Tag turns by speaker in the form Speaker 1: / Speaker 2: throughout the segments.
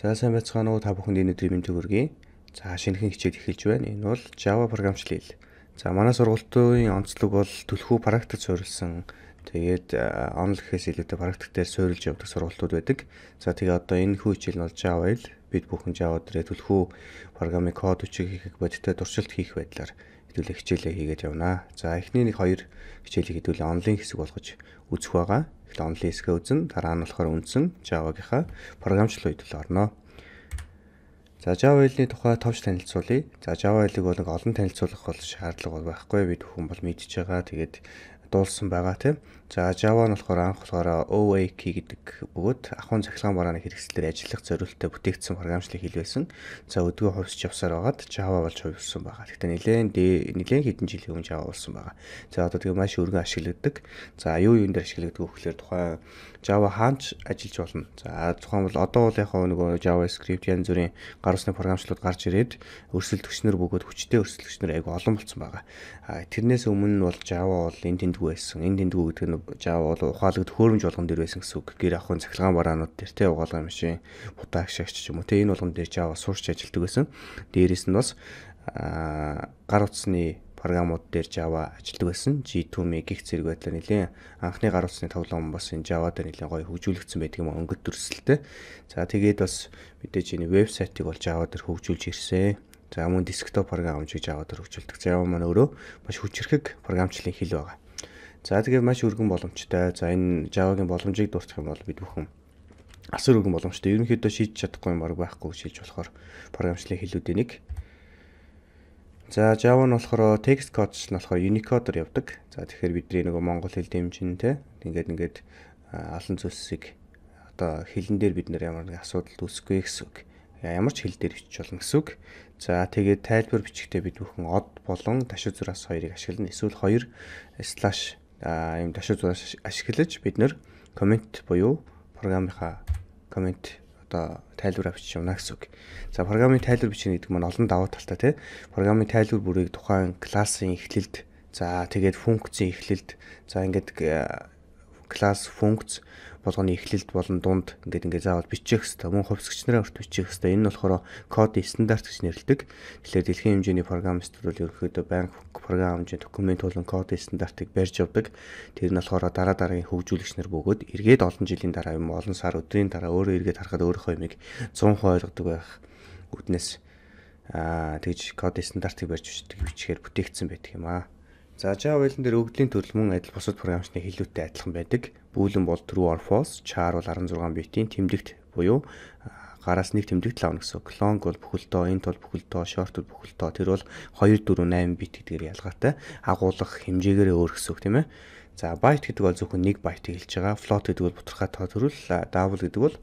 Speaker 1: За сайн байцгаана уу та бүхэнд энэ өдрийн мэндийг хүргэе. За шинэхэн хичээл эхэлж байна. Энэ бол Java програмчлал хэл. За манай сургалтын онцлог бол төлхөө практикт суурилсан тэгээд онл гэхээс илүүтэй практик дээр суурилж явдаг сургалтууд байдаг. За тэгээ одоо энэ хүү хичээл нь бол Java хэл. Бид бүхэн Java дээр төлхөө програмын код үчиг хийх бодиттой туршилт хийх байдлаар хэдүүлээ хичээлээ хийгээд явна. За эхний нэг хоёр хичээлийг хэдүүлээ онлайн хэсэг болгож үзэх байгаа. Эхлээд онлайн хэсгээ үзэн дараа нь болохоор үндсэн Java-гийнхаа програмчлалын үед л орно. За Java хэлний тухай товч танилцуулъя. За Java хэлийг бол олон танилцуулах бол шаардлага байхгүй бид хүмүүс бол мэдчихэж байгаа. Тэгээд дуулсан байгаа тийм. За Java нь болохоор анх болохоор OAK гэдэг бөгөөд ахуйн цахилгаан барааны хэрэгслэлээр ажиллах зорилттой бүтээгдсэн програмчлалыг хэлвэлсэн. За өдгөө хувьсч явсаар байгаад Java болж хувьссан байгаа. Гэхдээ нэлээд нэлээд хэдэн жилийн өмнө Java болсон байгаа. За одоо тэгээ маш өргөн ашигладаг. За юу юунд дээр ашигладаг вөхлөөр тухайн Java хаанч ажиллаж болно. За тухайн бол одоо бол яг нөгөө JavaScript янз бүрийн гар усны програмчлалууд гарч ирээд өрсөлдөгчнөр бөгөөд хүчтэй өрсөлдөгчнөр айгу олон болсон байгаа. Тэрнээс өмнө бол Java бол энэ тэндгүй байсан. Энэ тэндгүй гэдэг нь жаа бол ухаалагд хөөрөмж болгон дээр байсан гэсэн үг. Гэр ахын цахилгаан бараанууд дээр те угаалгын машин, бутаа агшаагч ч юм уу те энэ болгон дээр жаа сурч ажилладаг байсан. Дээрээс нь бас гар утасны програмууд дээр Java ажилладаг байсан. G2ME гих зэрэг байдлаар нэлээд анхны гар утасны тоглоом бас энэ Java дээр нэлээд гоё хөгжүүлэгдсэн байдаг юм өнгөт төрсөлтэй. За тэгээд бас мэдээж энэ вебсайтыг бол Java дээр хөгжүүлж ирсэн. За мөн десктоп програмчийг Java дээр хөгжүүлдэг. Java маань өөрөө маш хүчирхэг програмчлалын хэл байгаа. За тэгээд маш өргөн боломжтой. За энэ Java-гийн боломжийг дуусгах юм бол бид бүхэн асар өргөн боломжтой. Ерөнхийдөө шийдэж чадахгүй юм баг байхгүй шийдэж болохоор програмчлалын хэлүүдийн нэг. За Java нь болохоор text code нь болохоор Unicode-ор явдаг. За тэгэхээр бидний нөгөө монгол хэл дэмжин те ингээд ингээд олон зүйлсийг одоо хэлэн дээр бид нэр ямар нэг асуудал үүсэхгүй гэсэн үг. Ямар ч хэл дээр бичиж болно гэсэн үг. За тэгээд тайлбар бичгтээ бид бүхэн од болон ташиг зураас хоёрыг ашиглана. Эсвэл 2/ ийм ташуу зураас ашиглаж бид нэр комент буюу програмынхаа комент одоо тайлбар авчиж явна гэсэн үг. За программын тайлбар бичнэ гэдэг маань олон давуу талтай тий. Программын тайлбар бүрийг тухайн классын эхлэлд за тэгээд функцийн эхлэлд за ингээд э, класс функц болгоны эхлэлд болон дунд ингээд ингээд заавал бичих хэвээр мөн хувьсгч нараа өрт бичих хэвээр энэ нь болохоор кодын стандарт гэж нэрлэдэг. Тэгэхээр дэлхийн хэмжээний програмчид бол ерөнхийдөө банк програм хэмжээ документ болон кодын стандартыг барьж явдаг. Тэр нь болохоор дараа дараагийн хөгжүүлэгч нар бөгөөд эргээд олон жилийн дараа юм олон сар өдрийн дараа өөрөө эргээд харахад өөрийнхөө юмыг 100% ойлгодог байх үднэс аа тэгж код стандартыг барьж бичдэг бичгээр бүтээгдсэн байдаг юм аа. За Java Whale-ын дээр өгдлийн төрөлмөн адил бусад програмчны хилүүтэй адилхан байдаг. Бүүлэн бол true or false, char бол 16 битийн тэмдэгт буюу гараас нэг тэмдэгт лавна гэсэн. Long бол бүхэлдөө, int бол бүхэлдөө, short бол бүхэлдөө. Тэр бол 2 4 8 бит гэдгээр ялгаатай. Агуулах хэмжээгээр өөр гэсэн үг тийм ээ. За byte гэдэг бол зөвхөн 1 byte-ийг хэлж байгаа. Float гэдэг бол бутархай тоо төрөл, double гэдэг бол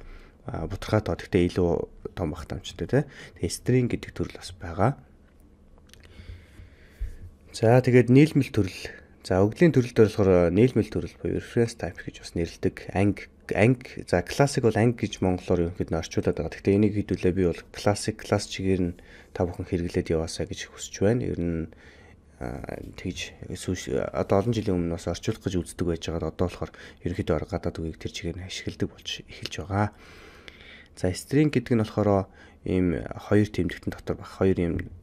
Speaker 1: бутархай тоо. Гэхдээ илүү том багтаамжтай тийм ээ. Тэгээ string гэдэг төрөл бас байгаа. За тэгээд нийлмэл төрөл. За өгдлийн төрөлд болохоор э, нийлмэл төрөл буюу reference type гэж бас нэрлдэг. Анги анги за классик бол анги гэж монголоор ерөнхийд нь орчуулад байгаа. Гэхдээ энийг хэдүүлээ би бол классик класс чигээр нь та бүхэн хэрэглээд яваасаа гэж хүсэж байна. Ер нь э, тэгж одоо олон жилийн өмнө бас орчуулах гэж үздэг байж байгаа. Одоо болохоор ерөнхийдөө арга гадаад үгийг тэр чигээр нь ашигладаг болж эхэлж байгаа. За string гэдэг нь болохоор э, ийм хоёр тэмдэгтэн дотор баг хоёр ийм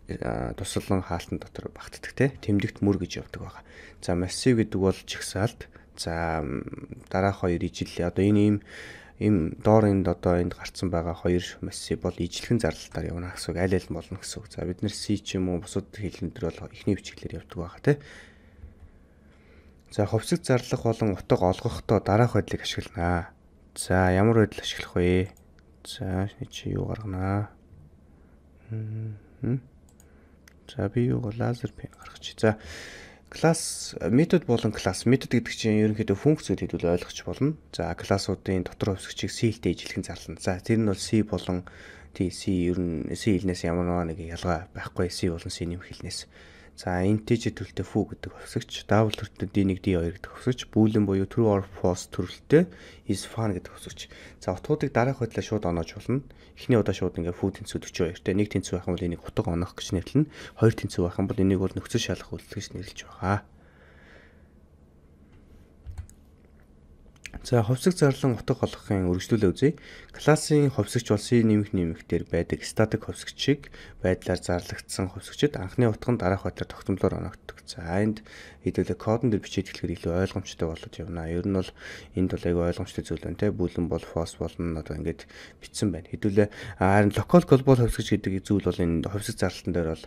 Speaker 1: туслан хаалтан дотор багтдаг те тэмдэгт мөр гэж явдаг байгаа. За массив гэдэг бол чагсаалт. За дараах хоёр ижил одоо энэ ийм ийм доор энд одоо энд гарцсан байгаа хоёр массив бол ижилхэн зарлалтаар явна гэсэн үг аль аль нь болно гэсэн үг. За бид нэр C ч юм уу бусад хэлнүүдэр бол эхний бичгээр явдаг байгаа те. За хувьсаг зарлах болон утга олгохдоо дараах байдлыг ашиглана. За ямар байдал ашиглах вэ? За чи юу гарганаа? Хм. За би юу лазер пен гаргач. За класс метод болон класс метод гэдэг чинь ерөнхийдөө функцүүд хэдүүл ойлгож болно. За классуудын дотор хувьсгчийг C-тэй ижилхэн зарлана. За тэр нь бол C болон T C ер нь C хэлнээс ямар нэгэн ялгаа байхгүй C болон C нэм хэлнээс. За integer төрөлтэй foo гэдэг хувьсагч, double төрөлтэй d1, d2 гэдэг хувьсагч, boolean буюу true or false төрөлтэй is fun гэдэг хувьсагч. За утгуудыг дараах байдлаар шууд оноож болно. Эхний удаа шууд ингээ foo тэнцүү 42-тэй. Нэг тэнцүү байх юм бол энийг утга оноох гэж нэрлэнэ. Хоёр тэнцүү байх юм бол энийг бол нөхцөл шалах үйлдэл гэж нэрлэж байгаа. За хувьсаг зарлан утга олгохын үргэлжлүүлээ үзье. Классын хувьсагч улсын нэмэх нэмэгтэр байдаг статик хувьсагчийг байдлаар зарлагдсан хувьсагчид анхны утганд дараах байдлаар тогтмолоор оногддог. За энд хэдүүлээ кодон дээр бичиж хэлэхээр илүү ойлгомжтой болоод явна. Ер нь бол энд бол айгүй ойлгомжтой зүйл байна те. Бүлэн бол фос болно одоо ингээд бичсэн байна. Хэдүүлээ харин локал глобал хувьсгч гэдэг зүйл бол энэ хувьсгч зарлалтан дээр бол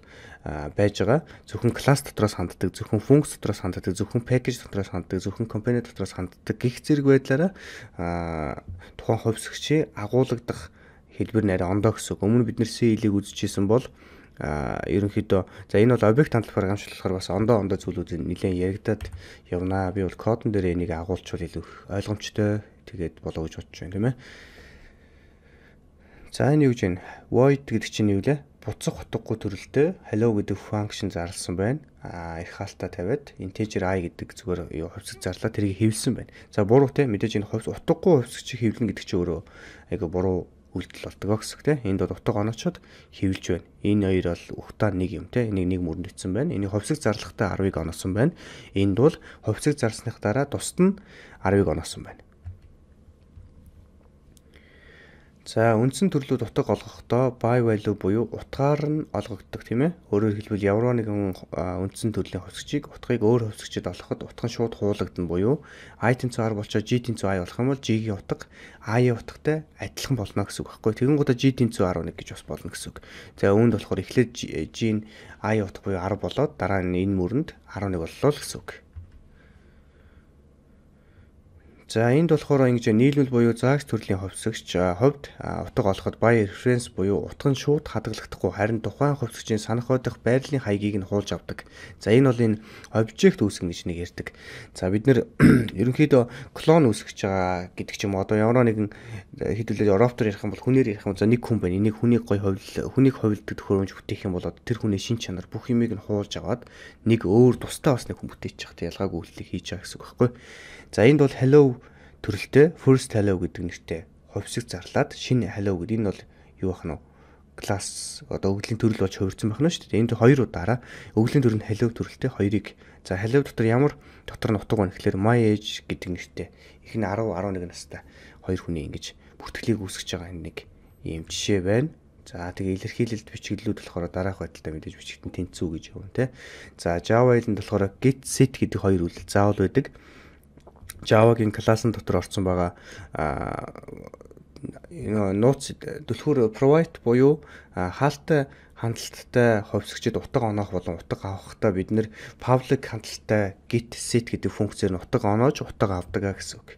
Speaker 1: байж байгаа. Зөвхөн класс дотроос ханддаг, зөвхөн функц дотроос ханддаг, зөвхөн package дотроос ханддаг, зөвхөн компани дотроос ханддаг гих зэрэг байдлаараа тухайн хувьсгчийн агуулгадах хэлбэр нэрэ ондоо гэсэн. Өмнө бид нэр C-ийг үзчихсэн бол а ерөнхийдөө за энэ бол объект хандлага програмчлал болохоор бас ондоо ондоо зүйлүүд нэлээд яригадад явнаа. Би бол кодон дээр энийг агуулчвал илүү ойлгомжтой тэгээд болоо гэж бодож байна тийм ээ. За энэ юу гэж байна? Void гэдэг чинь юу лээ? Буцах утгагүй төрөлтэй hello гэдэг function зарласан байна. А их хаалтаа тавиад integer i гэдэг зүгээр юу хувьсаг зарлаа тэрийг хэвлсэн байна. За буруу те мэдээж энэ хувьс утгагүй хувьсаг чи хэвлэн гэдэг чи өөрөө айгаа буруу үйлдэл болдог гэсэн тийм энд бол утга оноочод хэвлж байна. Энэ хоёр бол ухтаа нэг юм тийм энийг нэг мөрөнд итсэн байна. Энийг ховсог зарлахтаа 10-ыг оноосон байна. Энд бол ховсог зарсных дараа тусад нь 10-ыг оноосон байна. За үндсэн төрлүүд утга олгохдоо buy value буюу утгаар нь олгогддог тийм ээ. Өөрөөр хэлбэл евро нэгэн үндсэн төрлийн хувьсгчийг утгыг өөр хувьсгчид олоход утга нь шууд хуулагдана буюу i тэнцвэр r болчоо g тэнцвэр i болох юм бол g-ийн утга i-ийн утгатай адилхан болно гэсэн үг байхгүй. Тэгэн гоо g тэнцвэр 11 гэж бас болно гэсэн үг. За үүнд болохоор эхлээд g-ийн i-ийн утга буюу 10 болоод дараа нь энэ мөрөнд 11 боллоо гэсэн үг. За энд болохоор ингэж нийлүүл буюу загс төрлийн хувьсагч ховд утга олоход баян референс буюу утга нь шууд хадгалагдахгүй харин тухайн хувьсагчийн санах бодох байрлалын хаягийг нь хуулж авдаг. За энэ бол энэ обжект үүсгэн гэж нэг ярьдаг. За бид нэр ерөнхийдөө клон үүсгэж байгаа гэдэг ч юм одоо ямар нэгэн э, хэдүүлээд роптер ярих юм бол хүнээр ярих юм за нэг хүн байна. Энийг хүнийг гой хувил хүнийг хувилдаг төхөөрөмж бүтээх юм бол тэр хүний шин чанар бүх юмыг нь хуулж аваад нэг өөр тустай бас нэг хүн бүтээчих. Ялгаагүй үйлдэл хийж байгаа гэсэн үг байхгүй юу? За энд бол hello төрөлтэй first hello гэдэг нэртэй хувьсаг зарлаад шинэ hello гэдэг энэ бол юу бах нь класс одоо өгөглийн төрөл болж хувирсан байна шүү дээ. Энд хоёр удаараа өгөглийн төр нь hello төрөлтэй хоёрыг за hello дотор ямар дотор нь утга байна гэхэлэр my age гэдэг нэртэй их нь 10 11 настай хоёр хүний ингэж бүртгэлийг үүсгэж байгаа нэг ийм жишээ байна. За тэгээ илэрхийлэлд бичиглэлүүд болохоор дараах байдлаар мэдээж бичгтэн тэнцүү гэж явна тий. За Java-д болохоор git set гэдэг хоёр үйлдэл заавал байдаг. Java-гийн класс дотор орсон байгаа нууц түлхүүр provide буюу хаалттай хандлттай хувьсагчид утга оноох болон утга авахтаа бид нэр public хандлттай git set гэдэг функцээр нь утга оноож утга авдаг гэсэн үг.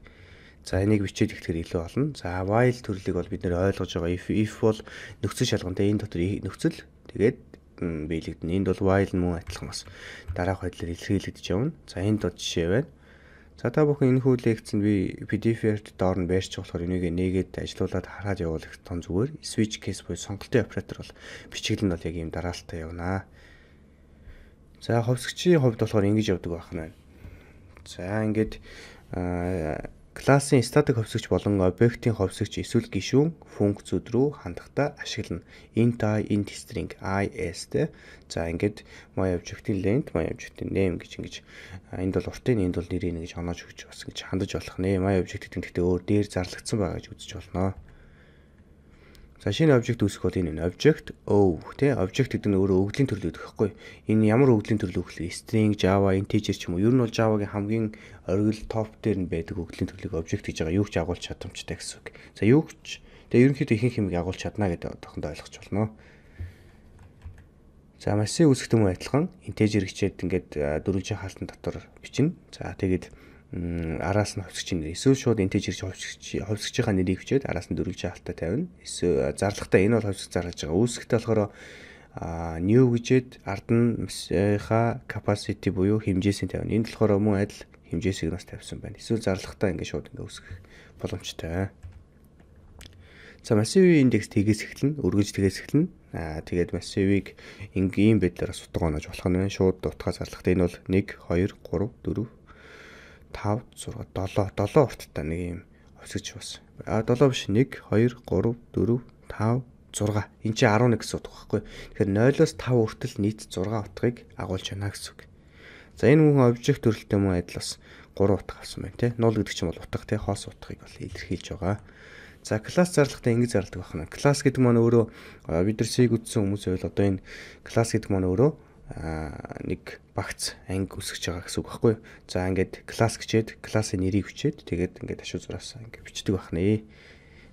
Speaker 1: За энийг бичээд ихлэхээр илүү олно. За while төрлийг бол бид нэр ойлгож байгаа. If if бол нөхцөл шалгамтай энэ дотор нөхцөл тэгээд биелэгдэн. Энд бол while мөн адилхан бас дараах байдлаар илэрхийлэгдэж явна. За энд бол жишээ байна. За та бүхэн энэ хүү лекцэнд би PDF-т доор нь байрч болохоор энийг нэгээд ажилуулад хараад явуулах тон зүгээр switch case буюу сонголтын оператор бол бичиглэл нь бол яг ийм дараалттай явнаа. За хувьсгчийн хувьд болохоор ингэж явдаг байх нь байна. За ингээд Классын статик ховсогч болон объектын ховсогч эсвэл гишүүн функцүүд рүү хандахтаа ашиглана. Int i int string is тэ. За ингээд my object-ийн length, my object-ийн name гэж ингэж энд бол уртын, энд бол нэрийн гэж оноож өгч бас ингэж хандаж болох нэ. My object гэдэг нь гэхдээ өөр дээр зарлагдсан байгаа гэж үзэж болно. За шинэ объект үүсэх бол энэ объект O тий объект гэдэг нь өөрөө өгөгдлийн төрлөө гэдэг хэвгүй. Энэ ямар өгөгдлийн төрлөө гэхэл string, java, integer ч юм уу. Ер нь бол java-гийн хамгийн оргил топ дээр нь байдаг өгөгдлийн төрлийг объект гэж байгаа. Юуч агуулж чадамжтай гэсэн үг. За юуч тэгээ ерөнхийдөө ихэнх хэмиг агуулж чадна гэдэг тохинд ойлгож байна. За массив үүсгэдэг юм адилхан integer хичээд ингээд дөрвөлжийн хаалтан дотор бичнэ. За тэгээд араас нь ховсгч нэр эсвэл шууд интеж ирж ховсгч ховсгчийнхаа нэрийг хвчээд араас нь дөрвөлж хаалтаа тавина. Эсвэл зарлагтаа энэ бол ховсгч зарж байгаа. Үүсгэхдээ болохоор а new гэжээд ард нь ха capacity буюу хэмжээсийн тавина. Энэ болохоор мөн адил хэмжээсийг нас тавьсан байна. Эсвэл зарлагтаа ингээд шууд ингээд үсгэх боломжтой. За массивийн индекс тгээс эхлэн, өргөж тгээс эхлэн. Аа тэгээд массивийг ингээм байдлаар сутга оноож болох нь шууд дутгаа зарлахт. Энэ бол 1 2 3 4 5 6 7 7 урттай нэг юм офисч бас. А 7 биш 1 2 3 4 5 6 эн чи 11 гэсэн утга байхгүй. Тэгэхээр 0-оос 5 хүртэл нийт 6 утгыг агуулж байна гэсэн үг. За энэ хүн обжект төрөлтэй мөн адил бас 3 утга авсан байна тий. 0 гэдэг чинь бол утга тий хоос утгыг бол илэрхийлж байгаа. За класс зарлалтаа ингэж зарладаг байна. Класс гэдэг маань өөрөө бид нар сийг үтсэн хүмүүс байвал одоо энэ класс гэдэг маань өөрөө нэг багц анги үсгэж байгаа гэсэн үг байхгүй юу. За ингээд класс гэчээд классын нэрийг хүчээд тэгээд ингээд ашиг зураасаа ингээд бичдэг бахнэ.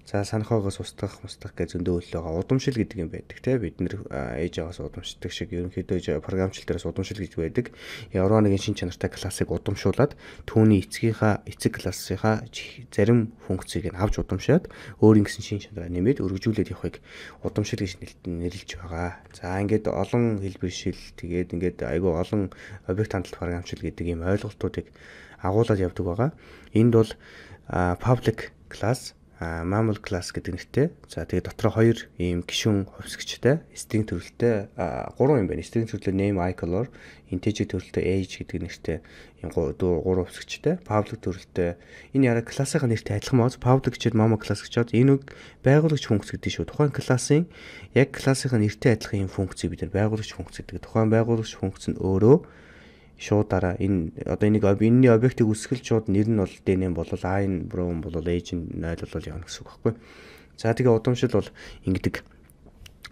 Speaker 1: За санахоогоос устгах, мустгах гэж зөндөөлөл байгаа. Удамшил гэдэг юм байдаг те бид нэр ээжээс удамшдаг шиг ерөнхийдөө програмчлалтаас удамшил гэж байдаг. Евроныгийн шин чанартай классыг удамшуулад түүний эцгийнхаа эцэг классынхаа зарим функцийг нь авч удамшаад өөр ингэсэн шин чанараа нэмээд өргөжүүлээд явахыг удамшил гэж нэрлэж байгаа. За ингээд олон хэл бэршил тэгээд ингээд айгүй олон объект хандлт програмчил гэдэг ийм ойлголтуудыг агуулад явдаг байгаа. Энд бол public class Mammal Class гэдэг нэртэй. За тэгээ дотроо хоёр ийм гişүн хувьсгчтэй, string төрөлтэй гурван юм байна. String төрөлтэй name i color, integer төрөлтэй age гэдэг нэртэй ийм гурван хувьсгчтэй. Public төрөлтэй. Энэ яра классынхаа нэртэй адилхан мод. Public гэчээд Mammal Class гэчээд энэ үг байгуулагч функц гэдэг шүү. Тухайн классын яг классынхаа нэртэй адилхан ийм функцийг бид нар байгуулагч функц гэдэг. Тухайн байгуулагч функц нь өөрөө шуудаараа энэ одоо энийг энэний объектыг үсгэл шууд нэр нь бол ДНМ бол А-ын броун бол H-ийн 0 бол явна гэсэн үг байхгүй. За тэгээ удамшил бол ингэдэг.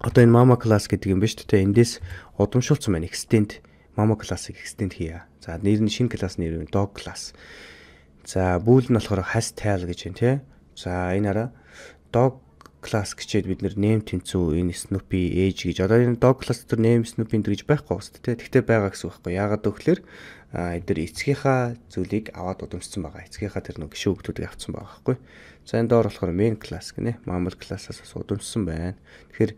Speaker 1: Одоо энэ мама класс гэдэг юм ба шүү дээ. Эндээс удамшуулсан байна extend мама классыг extend хийя. За нэр нь шинэ класс нэр нь dog класс. За бүүл нь болохоор has tail гэж байна тий. За энэ араа dog класс гэчээд бид нэм тэнцүү энэ Snoopy ээж гэж одоо энэ dog class төр нэм Snoopy гэж байхгүй гоос тэ тэгтээ байгаа гэсэн үг байхгүй ягаад гэвэл эдгээр эцгийнхаа зүйлийг аваад удамжсан байгаа эцгийнхаа тэр нэг гişүү хүмүүсийг авцсан байгаа байхгүй за энэ доор болохоор main class гинэ mammal class-аас удамжсан байна тэгэхээр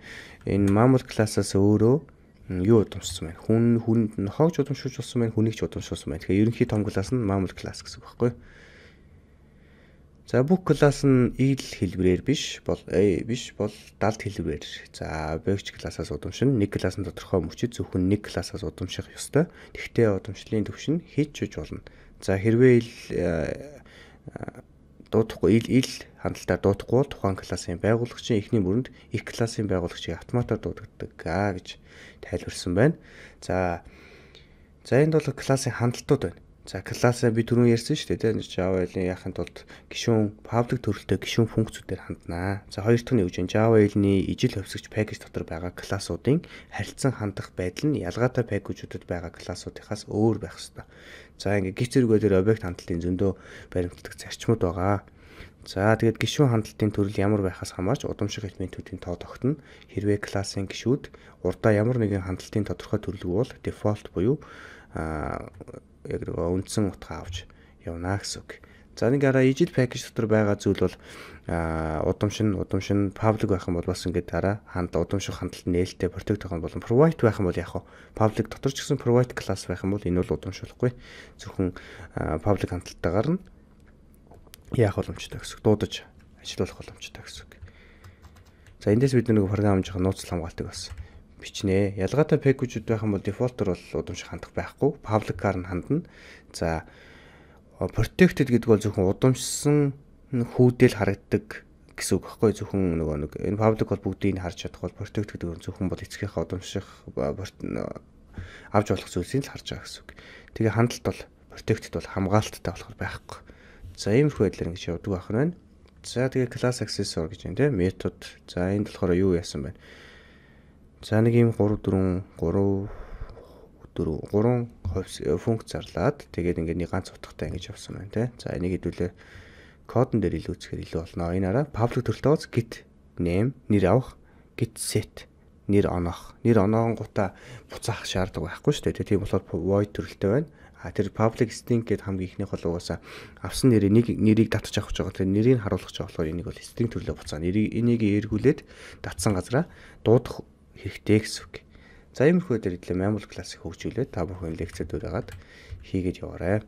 Speaker 1: энэ mammal class-аас өөрөө юу удамжсан байна хүн хүнд нохоогч удамжуулсан байна хүнийг ч удамжуулсан байна тэгэхээр ерөнхий том класс нь mammal class гэсэн үг байхгүй За бүх класс нь ил хэлбэрээр биш бол э биш бол далд хэлбэрээр. За бэкч классаас удамшин нэг класс нь тодорхой мөчид зөвхөн нэг классаас удамших ёстой. Тэгтээ удамшлын төв шин хийж чиж болно. За хэрвээ ил э, э, дуудахгүй ил ил хандлалтаар дуудахгүй бол тухайн классын байгуулагчийн эхний мөрөнд их классын байгуулагчийг автоматар дуудагддаг гэж тайлбарсан байна. За за энд бол классын хандлтууд байна. За классаа би түрүүн ярьсан шүү дээ. Тэгээд Java-ийн яхахын тулд гишүүн public төрөлтэй гишүүн функцүүдээр ханднаа. За хоёр дахь нь юу гэж вэ? Java-ийн ижил хөвсөгч package дотор байгаа классуудын харилцан хандах байдал нь ялгаатай package-уудад байгаа классуудынхаас өөр байх хэвээр. За ингээ гих зэрэг дээр объект хандлтын зөндөө баримтлагдаг зарчмууд байгаа. За тэгээд гишүүн хандлтын төрөл ямар байхаас хамаарч удамшиг элементүүдийн тоо тогтно. Хэрвээ классын гишүүд урдаа ямар нэгэн хандлтын тодорхой төрөлгүй бол default буюу яг нэг үндсэн утгаа авч явна гэсэн үг. За нэг араа ижил пакэж дотор байгаа зүйл бол удамшин удамшин паблик байх юм бол бас ингээд дараа ханд удамших хандлт нээлттэй протект байх юм бол private байх юм бол яг паблик дотор ч гэсэн private class байх юм бол энэ бол удамшуулахгүй зөвхөн паблик хандлттайгаар нь яах боломжтой гэсэн дуудаж ажиллах боломжтой гэсэн. За эндээс бид нэг програм хэмжих нууцлал хамгаалтыг болсон бичнэ. Ялгаатай пэкэжүүд байх юм бол дефолтер бол удамшиг хандах байхгүй. Public-аар нь хандна. За protected гэдэг бол зөвхөн удамшсан хүүдэл харагддаг гэсэн үг байхгүй зөвхөн нөгөө нэг энэ public бол бүгдийг нь харж чадах бол protect гэдэг нь зөвхөн бол эцгийнхээ удамших авч болох зүйлсийг л харж байгаа гэсэн үг. Тэгээ хандалт бол protected бол хамгаалттай болохоор байхгүй. За иймэрхүү байдлаар ингэж явдаг байх нь байна. За тэгээ class accessor гэж байна тийм метод. За энд болохоор юу яасан байна? За нэг юм 3 4 3 4 3 функц зарлаад тэгээд ингээд нэг ганц утгатай ингэж явсан байна те. За энийг хэдүүлээ кодон дээр илүү үзэхээр илүү болно. Энаараа public төрөлтөөс git name нэр авах, git set нэр оноох. Нэр оноогонгуудаа буцаах шаарддаг байхгүй шүү дээ. Тийм болохоор void төрөлтэй байна. А тэр public string гэдэг хамгийн ихнийх бол угаасаа авсан нэрийг нэг нэрийг татчих авах гэж байгаа. Тэр нэрийг харуулах гэж болохоор энийг бол string төрлөө буцаа. Нэрийг энийг эргүүлээд татсан газараа дуудах хэрэгтэй гэсэн үг. За иймэрхүү дэрдлээ Mammal class-ыг хөгжүүлээд та бүхэн лекцэд үрээд хийгээд яваарай.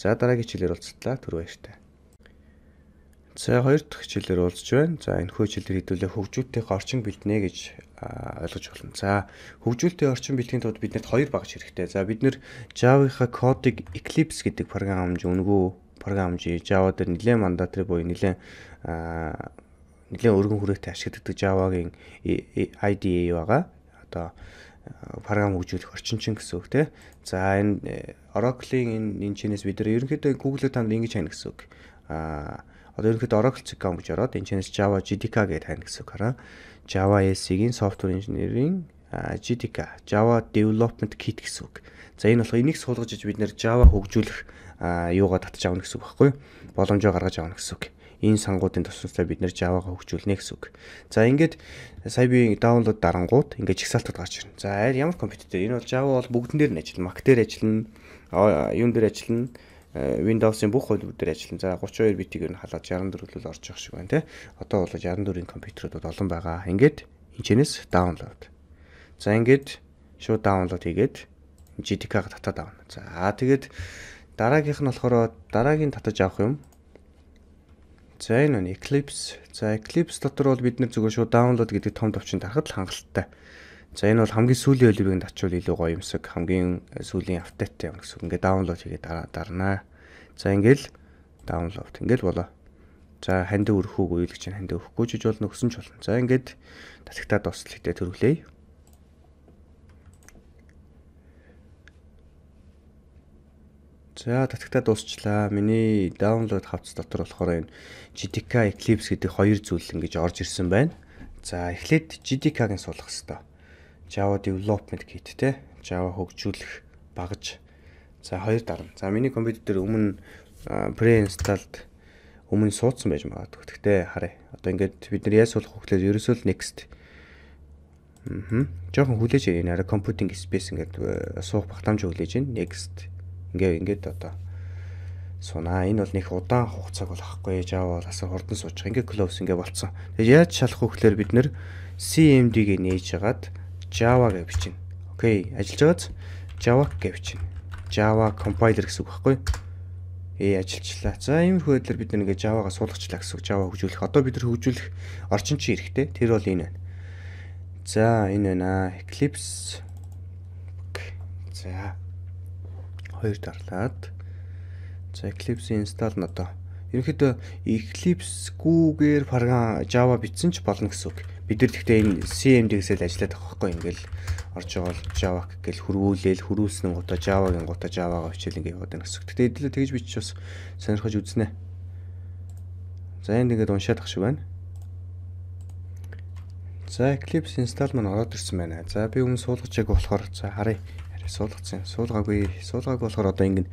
Speaker 1: За дараагийн хичээлээр уулзтлаа. Түр баяртай. За хоёр дахь хичээлээр уулзч байна. За энэ хүү хичээлээр хэдүүлээ хөгжүүлтийн орчин бэлтнэ гэж ойлгож байна. За хөгжүүлтийн орчин бэлтгэхийн тулд биднэрт хоёр багж хэрэгтэй. За бид нэр Java-ийнхаа кодыг Eclipse гэдэг програм хэмжээ өнгөө програм хэмжээ Java дээр нэлээд мандатри буюу нэлээд нэлээд өргөн хүрээтэй ашигладаг Java-гийн IDE байгаа. Одоо э, програм хөгжүүлэх орчин чинь гэсэн үг тийм. За энэ э, Oracle-ийн энэ энэ чинээс бид нэр ерөнхийдөө Google-д танд ингэж хань гэсэн үг. Аа одоо ерөнхийдөө Oracle Cicam гэж ороод энэ чинээс Java JDK гэдэг хань гэсэн үг хараа. Java SE-ийн software engineering JDK Java Development Kit гэсэн үг. За энэ болохоо энийг суулгаж иж бид нэр Java хөгжүүлэх юугаа татж авна гэсэн үг байхгүй юу? Боломжоо гаргаж авна гэсэн үг энэ сангуудын тусламжтай бид нэр Java-га хөгжүүлнэ гэсэн үг. За ингээд сая би даунлоад дарангууд ингээд чагсаалтад гарч ирнэ. За ямар компьютер энэ бол Java бол бүгдэн дээр нь ажиллана. Mac дээр ажиллана, юун дээр ажиллана, э, Windows-ын бүх хувилбар дээр ажиллана. За 32 битийг ер нь халаад 64 л орж явах шиг байна те. Одоо бол 64-ийн компьютерүүд бол олон байгаа. Ингээд энэчнээс даунлоад. За ингээд шууд даунлоад хийгээд GTK-га татаад авна. За тэгээд дараагийнх нь болохоор дараагийн татаж авах юм За энэ нь Eclipse. За Eclipse дотор бол бид нэр зүгээр шууд download гэдэг том төвчин тарахад л хангалттай. За энэ бол хамгийн сүүлийн хэлбэрийг татчвал илүү гоё юмсаг хамгийн э, сүүлийн апдейттэй юм гэсэн. Ингээ download хийгээд дарнаа. За ингээл download ингээл болоо. За ханд өрөхүүгүй л гэж ханд өрөхгүй ч гэж болно гэсэн ч болно. За ингээд татагтаа дуслах хэдэ төрүүлээ. За татгтаа дуусчлаа. Миний download хавц дотор болохоор энэ GTK Eclipse гэдэг хоёр зүйл ингэж орж ирсэн байна. За эхлээд GTK-г суулгах хэрэгтэй. Java development kit те. Java хөгжүүлэх багж. За хоёр дарна. За миний компьютер дээр өмнө pre-installed өмнө суудсан байж магадгүй. Гэхдээ харъя. Одоо ингээд бид нар яаж суулгах вэ гэхлээр ерөөсөө л next Мм. Жохон хүлээж ирэх нэрэ компьютинг space ингээд суух багтаамж хүлээж ийн next ингээ ингээд одоо сунаа энэ бол нэг удаан хугацааг бол ахгүй Java бол асар хурдан суучих ингээ close ингээ болцсон. Тэгээд яаж шалах вэ гэхээр бид нэр CMD-г нээж хагаад Java гэж бичнэ. Окей, ажиллаж байгааз Java гэж бичнэ. Java compiler гэсэн үг байхгүй юу? Ээ ажиллачлаа. За ийм хөдөлгөөр бид нэгээ Java-га суулгачлаа гэсэн үг. Java хөгжүүлэх. Одоо бид нар хөгжүүлэх орчин чинь хэрэгтэй. Тэр бол энэ байна. За энэ байна аа. Eclipse. За 2 дарлаад за Eclipse install нь одоо ерөнхийдөө Eclipse-гүйгээр програм Java бичсэн ч болно гэсэн үг. Бид нар гэхдээ энэ CMD-гсэл ажиллаад байгаа байхгүй ингээл орж байгаа бол Java гэл хөрвүүлээл хөрүүлсэн гутаа Java-гийн гутаа Java-га өчөөл ингээд яваад байна гэсэн үг. Гэхдээ хэдүүлээ тэгж бичиж бас сонирхож үзнэ. За энд ингээд уншаад ах шиг байна. За Eclipse install маань ороод ирсэн байна. За би өмнө суулгаж яг болохоор за харъя суулгацсан. Суулгаагүй. Суулгаагүй болохоор одоо ингэ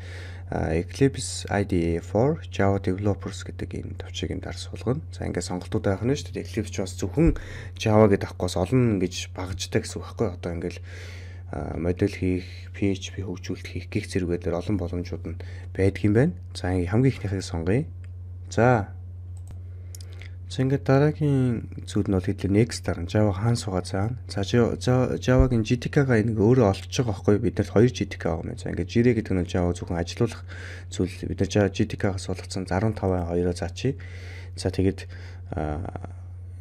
Speaker 1: Eclipse IDE 4 Java Developers гэдэг энэ төвчийг энэ дараа суулгана. За ингээд сонголтууд байх нь шүү дээ. Eclipse ч бас зөвхөн Java гэдэг ахгүйс олон гэж багждаг гэсэн үг байхгүй юу? Одоо ингээд модель хийх, PHP хөгжүүлэлт хийх гих зэрэгээр олон боломжууд нь байдаг юм байна. За хамгийн ихнийхээ сонгоё. За За ингээд дараагийн зүйл нь бол хэдгээр next дараа Java хаан сугаа цаана. За Java-гийн GTK-га энийг өөрөө олж байгаа байхгүй бид нар хоёр GTK байгаа юм. За ингээд Jira гэдэг нь Java зөвхөн ажилуулах зүйл бид нар Java GTK-гаас болгосон 15.2-оо заачи. За тэгээд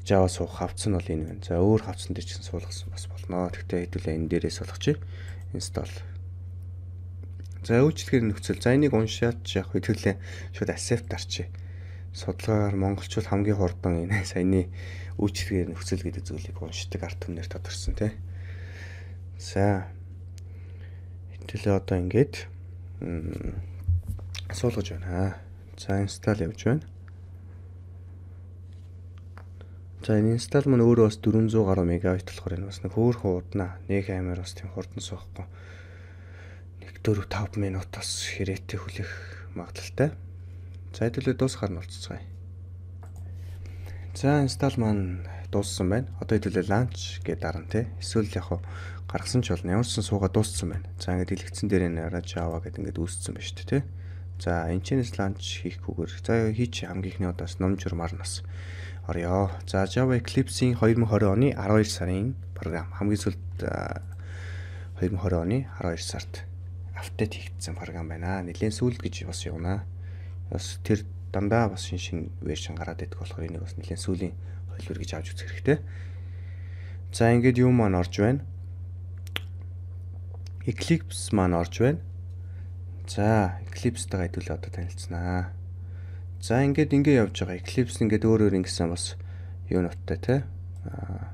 Speaker 1: Java суух хавц нь бол энэ байна. За өөр хавцсан дээр ч гэсэн суулгасан бас болно. Тэгтээ хэдүүлээ энэ дээрээс болгочих. Install За үйлчлэгээр нөхцөл. За энийг уншаач яг хөтөлөө шууд accept арчи судалгаагаар монголчууд хамгийн хурдан энэ саяны үйлчлэгээр нөхцөл гэдэг зүйлийг уншдаг арт түмнэр тодорсон тий. За. Хэвтэлээ одоо ингээд суулгаж байна. За инстал явж байна. За энэ инстал мань өөрөө бас 400 гаруй мегабайт болохоор энэ бас нэг хөөрхөн удна. Нэг аймаар бас тийм хурдан суухгүй. 1 4 5 минут бас хэрэгтэй хүлээх магадлалтай. За хэдүүлээ дуусгаар нь олцоцгаая. За инстал маань дууссан байна. Одоо хэдүүлээ launch гэдээ дарна те. Эсвэл яг хуу гаргасан ч болно. Ямар ч сан суугаа дууссан байна. За ингээд илгэцэн дээр нь араа Java гэдэг ингээд үүссэн байна шүү дээ те. За энэ чэнэс launch хийхгүйгээр за хийч хамгийн ихний удаас ном журмаар нас орё. За Java Eclipse-ийн 2020 оны 12 сарын програм хамгийн сүүлд 2020 оны 12 сард апдейт хийгдсэн програм байна. Нэлээд сүүлд гэж бас явна бас тэр дандаа бас шин шин вершн гараад идэх болохоор энийг бас нэгэн сүлийн хөлбөр гэж авч үзэх хэрэгтэй. За ингээд юу маань орж байна? Eclipse маань орж байна. За, Eclipse-тэйгээ хэдүүлээ одоо танилцснаа. За, ингээд ингэ явж байгаа. Eclipse ингээд өөр өөр ингэсэн бас юу нуттай те. Аа.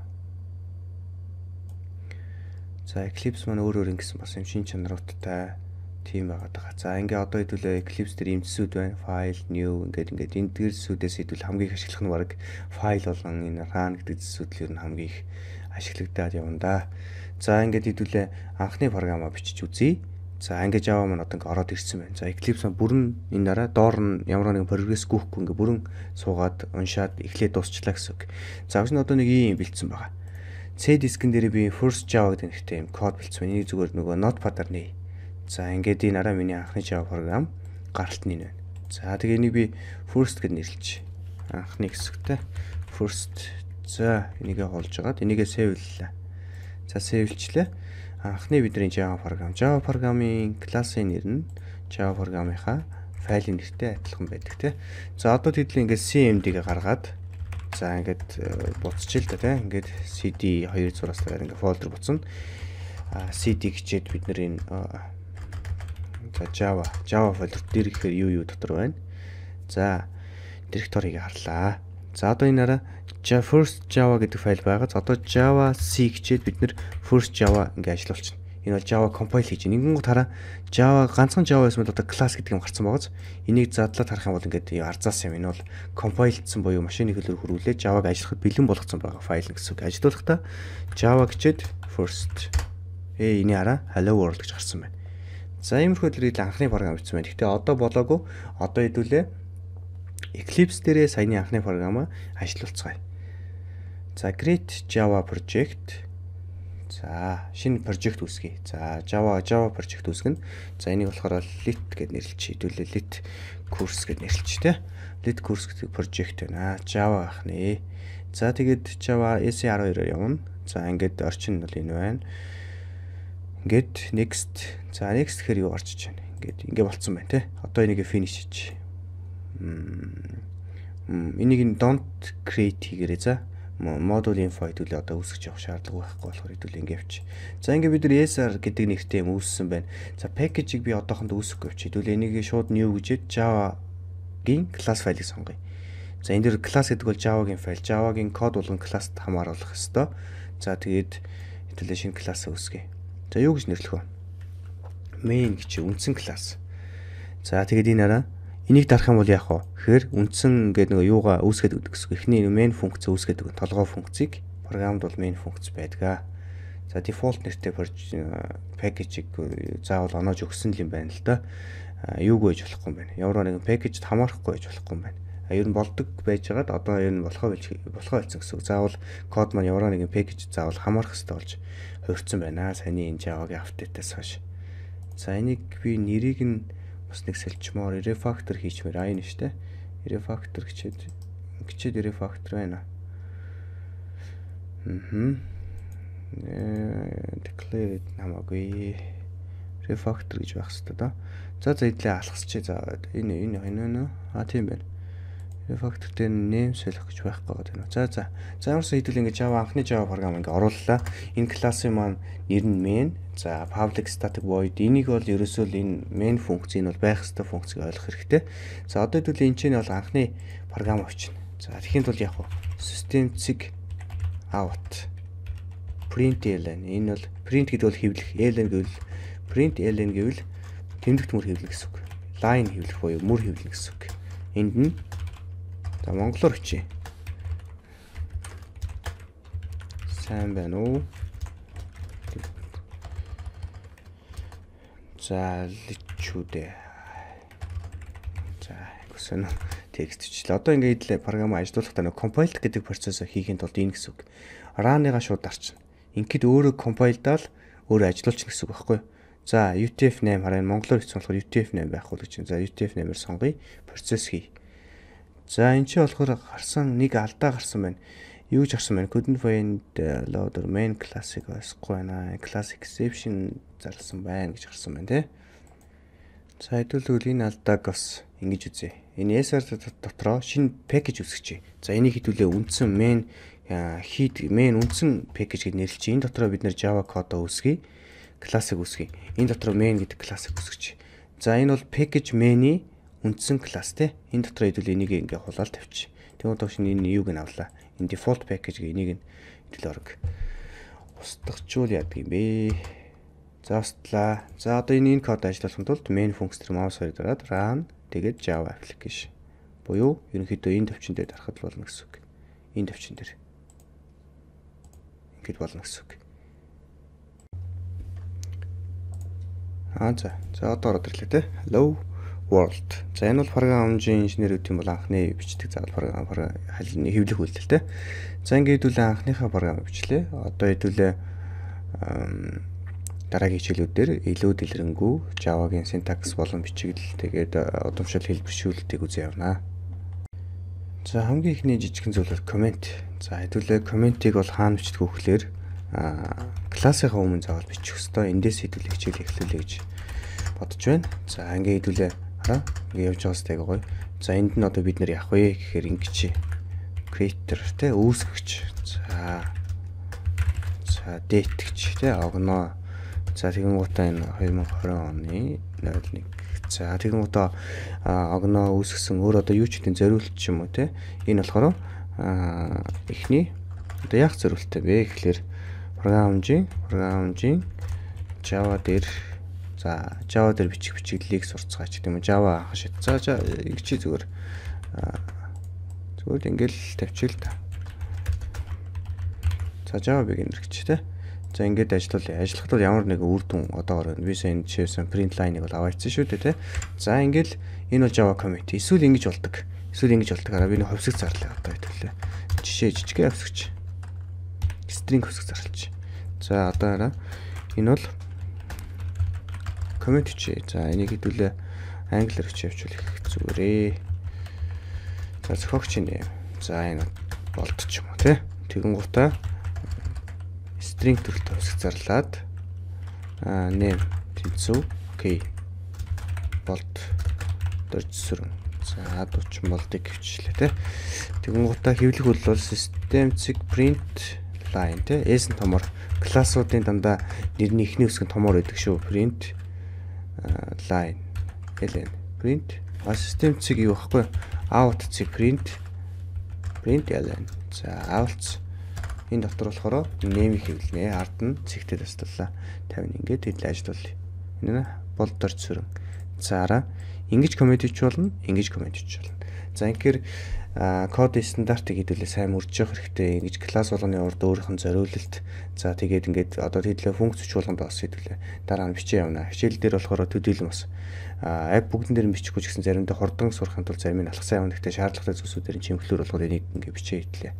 Speaker 1: За, Eclipse маань өөр өөр ингэсэн бас юм шин чанаруудтай Тийм байгаад байгаа. За ингээ одоо хэдүүлээ Eclipse дээр имжсүүд байна. File, new ингээд ингээд энэ төр зэсүүдээс хэдүүл хамгийн их ашиглах нь баг file болон энэ run гэдэг зэсүүд л ер нь хамгийн их ашиглагдаад явна да. За ингээд хэдүүлээ анхны програмаа бичиж үзье. За ингээ Java маань одоо ингээ ороод ирсэн байна. За Eclipse бүрэн энэ дараа доор нь ямар нэгэн прогресс гүйхгүй ингээ бүрэн суугаад уншаад эхлээд дуусчлаа гэсэн үг. За гэсэн одоо нэг юм бэлдсэн байгаа. C дискэн дээр би first java гэдэг нэртэй юм код бэлдсэн. Энийг зүгээр нөгөө notepad-аар нээ. За ингээд энэ араа миний анхны Java програм гаралт нь энэ байна. За тэгээ энийг би first гэж нэрлэлч. Анхны хэсэгтээ first. За энийгээ холж агаад энийгээ save хийлээ. За saveлчлээ. Анхны бидний Java програм. Java програмын классын нэр нь Java програмынхаа файлын нэртэй адилхан байдаг тий. За одоо тэдлийн ингээд CMD-гээ гаргаад за ингээд э, буцчихъя л да тий. Ингээд CD 2 зураас тагаар ингээд фолдер буцна. CD хичээд бид нэр энэ За Java, Java folder дээр гэхээр юу юу дотор байна. За директорийг харлаа. За одоо энэ араа first java гэдэг файл байгаа. За одоо java c гэчээд бид нэр first java ингээ ажиллуулчихна. Энэ бол java compile хийж. Нэгэн гот хараа java ганцхан java эсвэл одоо class гэдэг юм гарсан байгааз. Энийг задлаад харах юм бол ингээд арзаас юм. Энэ бол compilедсэн буюу машины хөлөөр хөрвүүлээ java-г ажиллахад бэлэн болгоцсон байгаа файл гэсэн үг. Ажиллуулахдаа java гэчээд first э энэ араа hello world гэж гарсан байна. За иймэрхүү илрэл анхны програм авчихсан байна. Гэхдээ одоо болоогүй. Одоо хэдүүлээ Eclipse дээрээ саяны анхны програмаа ажилуулцгаая. За Great Java project За шинэ project үүсгэе. За Java Java project үүсгэнэ. За энийг болохоор lit гэд нэрлэлч хэдүүлээ lit course гэд нэрлэлч те. Lit course гэдэг project байна. Java ахны. За тэгээд Java EC12-оор явна. За ингээд орчин бол энэ байна. Ингээд next. За next гэхээр юу орчиж байна? Ингээд ингээ болцсон байна те. Одоо энийг finish хийж. Энийг нь don't create хийгээрэй за модуль инфо хэдүүлээ одоо үүсгэж явах шаардлага байхгүй болохоор хэдүүлээ ингэ явчих. За ингээ бид нар ESR гэдэг нэртэй юм үүссэн байна. За package-ийг би одоохонд үүсэхгүй явчих. Хэдүүлээ энийг шууд new гэжэд Java-гийн class file-ыг сонгоё. За энэ дэр class гэдэг бол Java-гийн file. Java-гийн код болгон class-т хамааруулах хэвээр. За тэгээд хэдүүлээ шинэ class-аа үүсгэе. За юу гэж нэрлэх вэ? Main гэж үндсэн класс. За тэгээд энэ араа энийг дарах юм бол яах вэ? Тэгэхээр үндсэн гэдэг нэг юугаа үүсгээд өгдөг гэсэн. Эхний main функц үүсгээд өгөн толгой функцийг програмд бол main функц байдаг. За default нэртэй э, package-ийг заавал оноож өгсөн л юм байна л да. Юуг ээж болохгүй юм байна. Ямар нэгэн package-д хамаарахгүй ээж болохгүй юм байна ер нь болдог байжгаад одоо ер нь болохоо болж болохоо болсон гэсэн. Заавал код маань яваа нэгэн пэкэж заавал хамаарах хэрэгтэй болж хувирсан байна. Саний энэ Java-гийн апдейтээс хойш. За энийг би нэрийг нь бас нэг сэлчмоор refactor хийчмээр аа энэ штэ. Refactor гэчээд гэчээд refactor байна. Мм. Э declare намаагүй refactor гэж байх хэрэгтэй да. За за эдлээ алхасчээ. За энэ энэ хойно нөө. А тийм байна factor-тэй name select гэж байх гээд байна. За за. За ямарсан хэдүүл ингээд Java анхны Java програм ингээд орууллаа. Энэ классын маань нэр нь main. За public static void энийг бол ерөөсөө л энэ main функц энэ бол байх ёстой функцийг ойлгох хэрэгтэй. За одоо хэдүүл энэ чинь бол анхны програм очно. За тэрхийн тулд яг хуу system-цэг out print ln энэ бол print гэдэг бол хэвлэх ln гэвэл print ln гэвэл тэмдэгт мөр хэвлэх гэсэн үг. line хэвлэх буюу мөр хэвлэх гэсэн үг. Энд нь За монголоор хичээ. Сайн байна уу? За личүүдээ. За гэсэн текст бичлээ. Одоо ингээд л програм ажилуулахдаа нэг compile гэдэг процессыг хийхэд тулд энэ гэсэн үг. Run-ыга шууд дарчна. Ингээд өөрөө compile-даал өөрөө ажилуулчихна гэсэн үг байхгүй юу? За UTF-8 хараа монголоор хэлсэн болохоор UTF-8 байхгүй л гэж. За UTF-8-ээр сонгоё. Процесс хий. За эн чинь болохоор гарсан нэг алдаа гарсан байна. Юу ч гарсан байна. Couldn't find loader main classic байсгүй байна. Class exception зарласан байна гэж гарсан байна те. За хэдүүлвэл энэ алдааг бас ингэж үзье. Энэ SR дотроо шинэ package үсгэчээ. За энийг хэдүүлээ үндсэн main хийд main үндсэн package гэж нэрлэж. Энэ дотроо бид нэр Java кодоо үсгэе. Classic үсгэе. Энэ дотроо main гэдэг classic үсгэчээ. За энэ бол package main-ийн үндсэн класс те энэ дотор хэдүүл энийг ингээ хулаал тавьчих. Тэгвэл тоош нь энэ юуг нь авлаа. Энэ default package гэ энийг нь хэдүүл орг. Устгахчул яадаг юм бэ? За устлаа. За одоо энэ энэ код ажиллуулахын тулд main function төр mouse хоёр дараад run тэгээд java application буюу ерөнхийдөө энэ төвчин дээр дарахад болно гэсэн үг. Энэ төвчин дээр. Ингээд болно гэсэн үг. Аа за. За одоо ороод ирлээ те. Hello. World. За энэ бол програм хамжийн инженер гэдэг юм бол анхны бичдэг заавал програм халны хэвлэх үйлдэлтэй. За ингээд хэдүүлээ анхныхаа програм бичлээ. Одоо хэдүүлээ дараагийн хичээлүүдээр илүү дэлгэрэнгүй Java-гийн синтакс болон бичиглэл тэгээд удамшил хэлбэршүүлэлтийг үзье явнаа. За хамгийн ихний жижигхэн зүйл бол комент. За хэдүүлээ комментийг бол хаана бичдэг вэ гэхээр а классынхаа өмнө заавал бичих ёстой. Эндээс хэдүүлээ хичээл эхлүүлээ гэж бодож байна. За ингээд хэдүүлээ За ингэ явж байгаас тайгаа гоё. За энд нь одоо бид нэр явах вэ гэхээр ингэчээ. Creator те үүсгэгч. За. За дээтгэж те огноо. За тэгэн гутаа энэ 2020 оны 01. За тэгэн гутаа огноо үүсгэсэн өөр одоо юу ч гэдэг зориулт ч юм уу те. Энэ болохоор эхний одоо яг зориулттай бэ гэхэлэр програмжийн програмжийн Java дээр За Java дээр бичих бичиглэлийг сурцгаач гэдэг юм. Java анх шатцаа. Игчи зүгээр зүгээр ингээл тавьчих л та. За Java beginner гэж те. За ингээд ажиллавал ажиллахдаа ямар нэгэн үр дүн одоо орно. Би сая энэ жишээсэн print line-ыг бол аваа ицсэн шүү дээ те. За ингээл энэ бол Java commit. Эсвэл ингэж болдог. Эсвэл ингэж болдог. Араа би нэг хувьсаг зарлаа одоо хэвлээ. Жишээ жижиг хувьсагч. String хувьсаг зарлж. За одоо араа энэ бол комент хичээ. За энийг хэдүүлээ англиар хичээ явуулах зүгээрээ. За зохиогч нэ. За энэ болдч юм уу тий. Тэгэн гутаа string төрөлт хувьсаг зарлаад аа нэм тэнцүү. Окей. Болд дөрж сүрэн. За дуучин болдыг хвчлээ тий. Тэгэн гутаа хэвлэх хөл бол system-цэг print line тий. S-н томор классуудын дандаа нэрний эхний үсэг нь томор байдаг шүү. print line ln print а систем цэг юу вэхгүй out цэг print print ln за out энэ дотор болохоор name хэвлэнэ ард нь цэгтэй таслалаа 50 ингээд хэл ажиллал энэ нь болдор цэрэн за араа ингэж коммент хийж болно ингэж коммент хийж болно за ингээр кодын стандартыг хэдүүлээ сайн мөржиж явах хэрэгтэй ингэж класс болгоны урд өөрийнх нь зориулалт за тэгээд ингээд одоо хэдлээ функц чуулганд бас хэдүүлээ дараа нь бичээ явна хичээл дээр болохоор төдийлөн бас ап бүгдэн дээр нь бичихгүй ч гэсэн заримдаа хордон сурахын тулд зарим нь алхсан явна гэхдээ шаардлагатай зүйлсүүдээр нь чимхлүүр болохоор энийг ингээд бичээ хэдлээ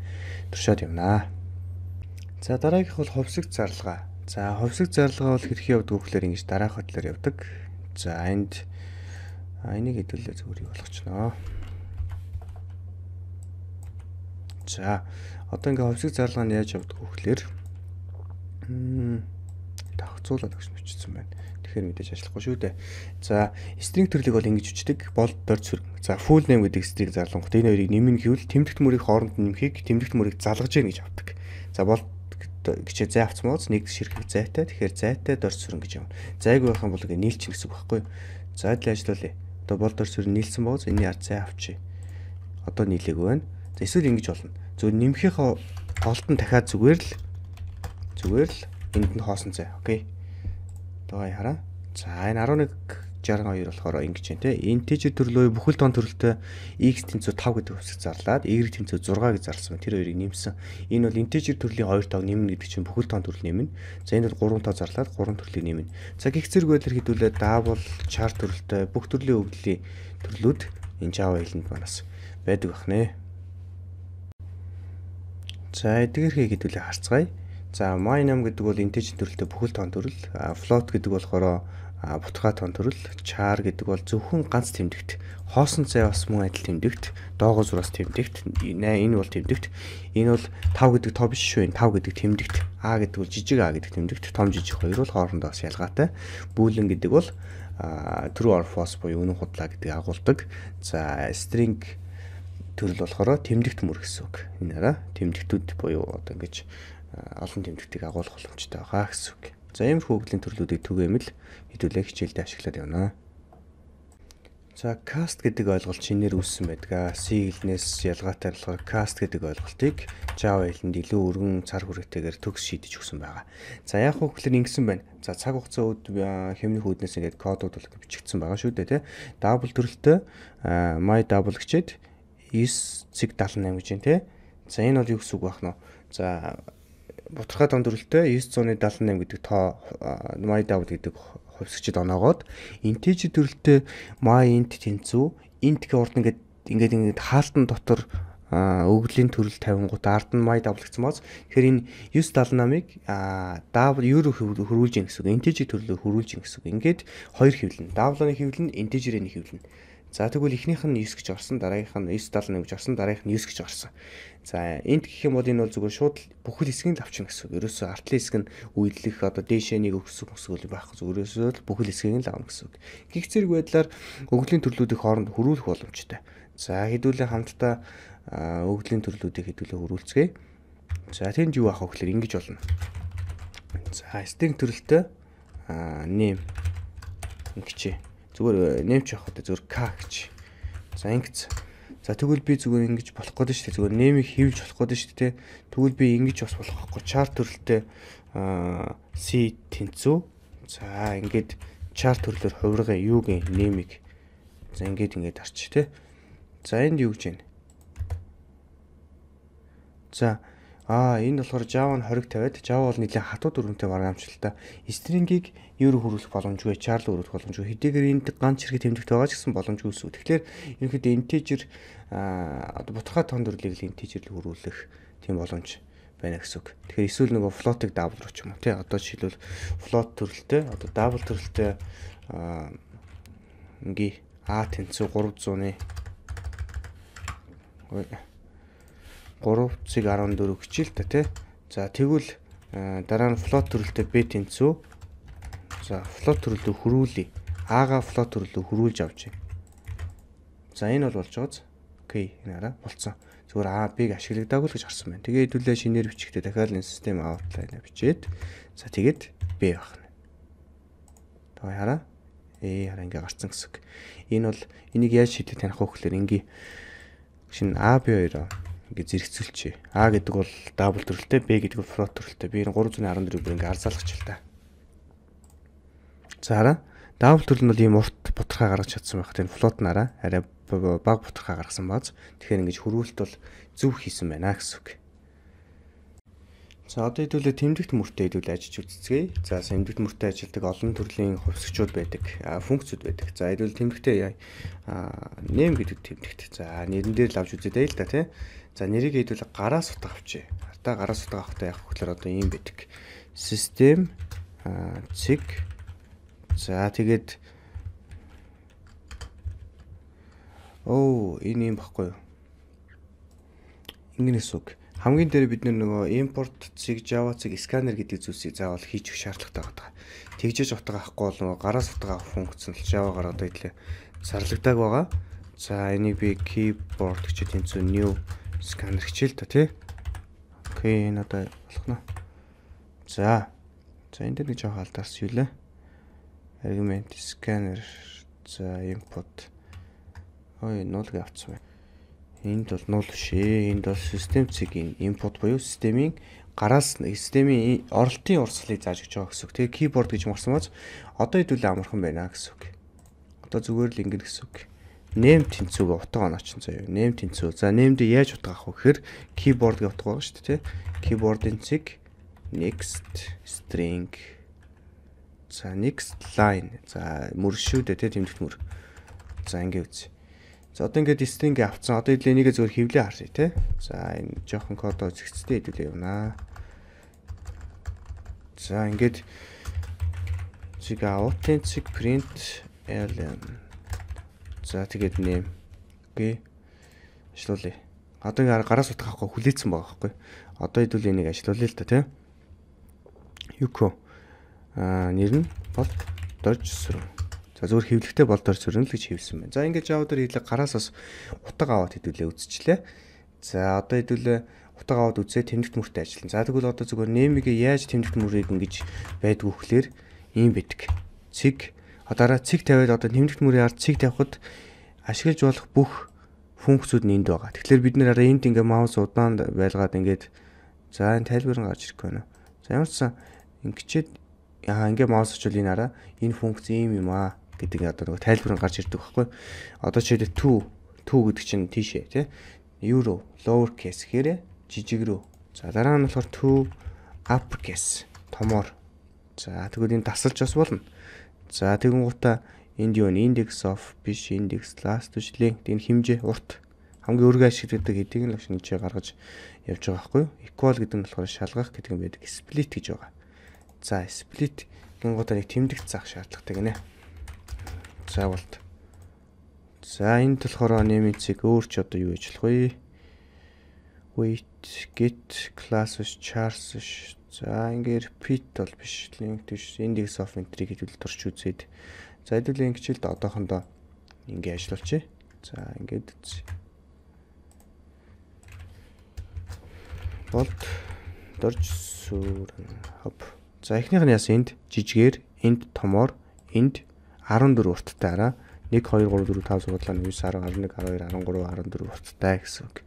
Speaker 1: туршаад явнаа за дараагийнх бол хувьсаг зарлага за хувьсаг зарлага бол хэрхэн явдаг вэ гэхээр ингэж дараах хөдлөөр явдаг за энд энийг хэдүүлээ зүгээр юу болгочихноо За. Одоо ингээ хувьсаг зарлага нь яаж явдаг вэ гэхээр тавцуулаад гэж нүчсэн байна. Тэгэхээр мэдээж ажиллахгүй шүү дээ. За, string төрлийг бол ингэж үчдэг. Bold dot сөрөг. За, full name гэдэг string зарлангууд энэ хоёрыг нэмнэ гэвэл тэмдэгт мөрийг хооронд нэмхийг тэмдэгт мөрийг залгаж гэнэ гэж авдаг. За, bold гэчээ зай авцсан бол нэг ширхэг зайтай. Тэгэхээр зайтай dot сөрөг гэж явна. Зайгүй байх юм бол ингээ нийлчин гэсэн үг байхгүй юу? За, адил ажиллаулъя. Одоо bold dot сөрөг нийлсэн бол энэний ард зай авчи. Одоо нийлээгүй байна. Эсвэл ингэж болно. Зөв нэмхийн голтон дахиад зүгээр л зүгээр л энд нь хоосон зэ. Окей. Дугай хараа. За энэ 1162 болохоор ингэж байна те. Integer төрлөө бүхэл тоон төрөлтөө x тэнцүү 5 гэдэг үсэг зарлаад y тэнцүү 6 гэж зарласан. Тэр хоёрыг нэмсэн. Энэ бол integer төрлийн 2 тоог нэмнэ гэдэг чинь бүхэл тоон төрөл нэмнэ. За энэ бол 3 тоо зарлаад 3 төрлийг нэмнэ. За гих зэрэг байдлаар хэдүүлээ double char төрөлтөө бүх төрлийн өвдлөлийн төрлүүд энэ Java хэлэнд манаас байдаг бахнэ. За эдгээр хий хэдүүлээ харцгаая. За minum гэдэг бол интежент төрөлтэй бүхэл тоон төрөл, float гэдэг болохоор бутгаа тоон төрөл, char гэдэг бол зөвхөн ганц тэмдэгт, хоосон цай бас мөн адил тэмдэгт, доогоо зураас тэмдэгт, энэ бол тэмдэгт. Энэ бол 5 гэдэг тоо биш шүү, энэ 5 гэдэг тэмдэгт. А гэдэг бол жижиг а гэдэг тэмдэгт, том жижиг хоёр бол хоорондоо бас ялгаатай. Бүүлэн гэдэг бол true or false буюу үнэн худлаа гэдэг агуулдаг. За string төрөл болохоор тэмдэгт мөр гэсэн үг. Энэ араа тэмдэгтүүд буюу одоо ингэж олон тэмдэгтийг агуулах боломжтой байгаа гэсэн үг. За иймэрхүү өгөглийн төрлүүдийг түгээмэл хэдүүлээ хичээлдээ ашиглаад явна. За каст гэдэг ойлголт шинээр үүссэн байдаг. Сиглнээс ялгаатай болохоор каст гэдэг ойлголтыг Java хэлэнд илүү өргөн цар хүрээтэйгээр төгс шийдэж өгсөн байгаа. За яг хөөхлөр ингэсэн байна. За цаг хугацаа өд хэмнэх үүднээс ингээд кодууд бол бичигдсэн байгаа шүү дээ тий. Double төрөлтэй my double гэчээд 9 цаг 78 гэж байна тий. За энэ бол юу гэсэн үг баах нь? За Бутархай том дөрөлтөй 978 гэдэг тоо Майдавд гэдэг хувьсгчд оноогоод интэжи төрөлтэй май инт тэнцүү интгийн урд ингээд ингээд ингээд хаалтан дотор өглийн төрөл 53 ард нь май давлагдсан баз тэгэхээр энэ 978-ыг дав евро хөрвүүлж гин гэсэн үг интэжи төрлөөр хөрвүүлж гин гэсэн үг ингээд хоёр хэвлэн давлааны хэвлэн интэжирийн хэвлэн За тэгвэл эхнийх нь 9 гэж орсон, дараагийнх нь 9.71 гэж орсон, дараагийнх нь 9 гэж орсон. За энд гэх юм бол энэ бол зүгээр шууд бүхэл хэсгийг авчна гэсэн үг. Ерөөсөө артлын хэсэг нь үйлдэх одоо дээшээ нэг өгсөх өсгөл байх гэсэн. Ерөөсөө л бүхэл хэсгийг л авна гэсэн үг. Гих зэрэг байдлаар өгөглийн төрлүүдийн хооронд хөрүүлэх боломжтой. За хэдүүлээ хамтдаа өгөглийн төрлүүдийг хэдүүлээ хөрүүлцгээе. За тэнд юу авах вэ гэхээр ингэж болно. За стинг төрөлтөө аа нэм ингэчээ Зүгээр э, нэмч явах хэрэгтэй. Зүгээр К гэж. За ингэц. За тэгвэл би зүгээр ингэж болох гээд шүү дээ. Зүгээр нэмийг хөвж болох гээд шүү дээ. Тэгвэл би ингэж бас болох хэрэггүй. Chart төрөлтэй аа C тэнцүү. За ингээд chart төрлөөр хувиргын юу гин нэмийг. За ингээд ингээд арч тий. За энд юу гэж байна? За Аа энэ болохоор Java нь хориг тавиад Java бол нэлээд хатуу дүрмтэй баг амжилттай. String-ийг ерөөр хөрвүүлэх боломжгүй, char-л өрүүлэх боломжгүй. Хэдийгээр энд ганц хэрэгт тэмдэгт байгаа ч гэсэн боломжгүй үсв. Тэгэхээр ерөнхийдөө integer оо бутархай тоон төрлийг л integer-л хөрвүүлэх тийм боломж байна гэсэн үг. Тэгэхээр эсвэл нөгөө float-ыг double руу ч юм уу тий. Одоо жишээлбэл float төрөлтэй, одоо double төрөлтэй аа ингээ А тэнцүү 300-ны 3.14 хичээл та тий. За тэгвэл э, дараа нь float төрөлтэй b тэнцүү. За float төрөлөө хөрвүүлээ. А-га float төрөлөө хөрвүүлж авчи. За энэ бол болж байгааз. Окей, энэ араа болцсон. Зүгээр А, Б-г ашиглагдаагүй л гэж харсан байна. Тэгээ хэдүүлээ шинээр бичихдээ дахиад энэ систем outline-а бичээд за тэгээд Б байна. Тэгээ хараа. Э хараа ингээ гарцсан гэсэн. Энэ бол энийг яаж шийдэх таньх вэ гэхээр ингээ шин А, Б хоёроо ингээ зэрэгцүүлчихье. А гэдэг бол дабл төрөлтэй, Б гэдэг бол флот төрөлтэй. Би энэ 314-ийг бүр ингээ алзаалгач л та. За хараа. Дабл төрөл нь бол ийм урт бутархаа гаргаж чадсан байх. Тэр флот нараа арай баг бутархаа гаргасан бааз. Тэгэхээр ингээ хөрвүүлт бол зөв хийсэн байна гэсэн үг. За одоо хэдүүлээ тэмдэгт мөртөө хэдүүл ажиж үзцгээе. За сэмдэгт мөртөө ажилдаг олон төрлийн хувьсгчуд байдаг, функцүүд байдаг. За хэдүүл тэмдэгтээ нэм гэдэг тэмдэгт. За нэрэн дээр л авч үзэдэй л та тий. За нэрийг хэдүүл гараас утга авчээ. Ата гараас утга авахтаа явах хөтлөр одоо ийм байдаг. Систем цэг за тэгээд оо энэ юм баггүй юу? Ингэнэс үг хамгийн дээр бид нөгөө import цэг java цэг scanner гэдэг зүйлсийг заавал хийж өгөх шаардлагатай байгаа. Тэгжээж утга авахгүй бол нөгөө гараас утга авах функц нь java-гаар одоо хэлээ зарлагдаг байгаа. За энийг би keyboard гэж тэнцүү new scanner хичээл та тий. Окей энэ одоо болохно. За. За энэ дээр нэг жоохон алдаарс юу лээ. Argument scanner за input. Ой нуулга авцсан байна. Энд бол нуул бишээ. Энд бол систем цэгийн input буюу системийн гараас системийн оролтын урсгалыг зааж өгч байгаа гэсэн үг. Тэгээ keyboard гэж марсмаач одоо хэдүүлээ амархан байна гэсэн үг. Одоо зүгээр л ингэнэ гэсэн үг. Name тэнцүүг утга онооч нь заяа. Name тэнцүү. За name дээр яаж утга авах вэ гэхээр keyboard-ийн утга байгаа шүү дээ, тэ. Keyboard-ийн цэг next string за next line за мөр шүү дээ тэ тэмдэгт мөр за ингэ үз За одоо ингээд string авцсан. Одоо хэлээ энийгээ зөвөр хевлээ харъя те. За энэ жоохон кодоо зэгцтэй хэдүүлээ юмнаа. За ингээд чиг authentic print alien. За тэгээд нэм. Окей. Ашиглуулъя. Одоо ингээд гараас утгах байхгүй хүлээсэн байгаа байхгүй. Одоо хэдүүлээ энийг ашиглуулъя л та те. Юко. Аа нэр нь бол Dodge Srum. За зөвхөн хөвлөгтэй болдоор зөрнө л гэж хэвсэн байна. За ингээд Java дээр хийлэг гараас бас утга аваад хэдүүлээ үзчихлээ. За одоо хэдүүлээ утга аваад үзээ тэмдэгт мөртөө ажиллана. За тэгвэл одоо зөвхөн нэмигээ яаж тэмдэгт мөрийг ингэж байдгүй хөхлөөр ийм бидэг. Цэг одоораа цэг тавиад одоо тэмдэгт мөрийн ард цэг тавихад ашиглаж болох бүх функцүүд нь энд байгаа. Тэгэхээр бид нэр араа энд ингээ маус удаан байлгаад ингээд за энэ тайлбар нь гарч ирэх байна. За ямар ч сан ингэчээд аа ингээ маус очвол энэ араа энэ функц ийм юм аа гэдэг нь одоо нөгөө тайлбар нь гарч ирдэг байхгүй. Одоо жишээлбэл two two гэдэг чинь тийшээ тий. Euro lower case гэхээр жижиг рүү. За дараа нь болохоор two upper case томор. За тэгвэл энэ дасалж бас болно. За тэгэн гута энд юу нэ index of биш index last үшлээ. Энэ хэмжээ урт хамгийн өргөн ашиг гэдэг хэдийг нь шинжээ гаргаж явж байгаа байхгүй юу? Equal гэдэг нь болохоор шалгах гэдэг юм байдаг. Split гэж байгаа. За split гингуудаа нэг тэмдэг заах шаардлагатай гинэ сайвалт. За энэ болохоор нэмэцэг өөр ч одоо юу ажиллах вэ? Wait get classes charts. За ингээ repeat бол биш. Link биш. Index of entry хэдүүлд турч үзээд. За хэдүүлээ ингэчилд одоохондоо ингээ ажиллуулчих. За ингээд үзье. Болт дорж сүрэн. Хоп. За эхнийх нь яасан энд жижигээр, энд томоор, энд 14 урттай араа 1 2 3 4 5 6 7 8 9 10 11 12 13 14 урттай гэсэн үг.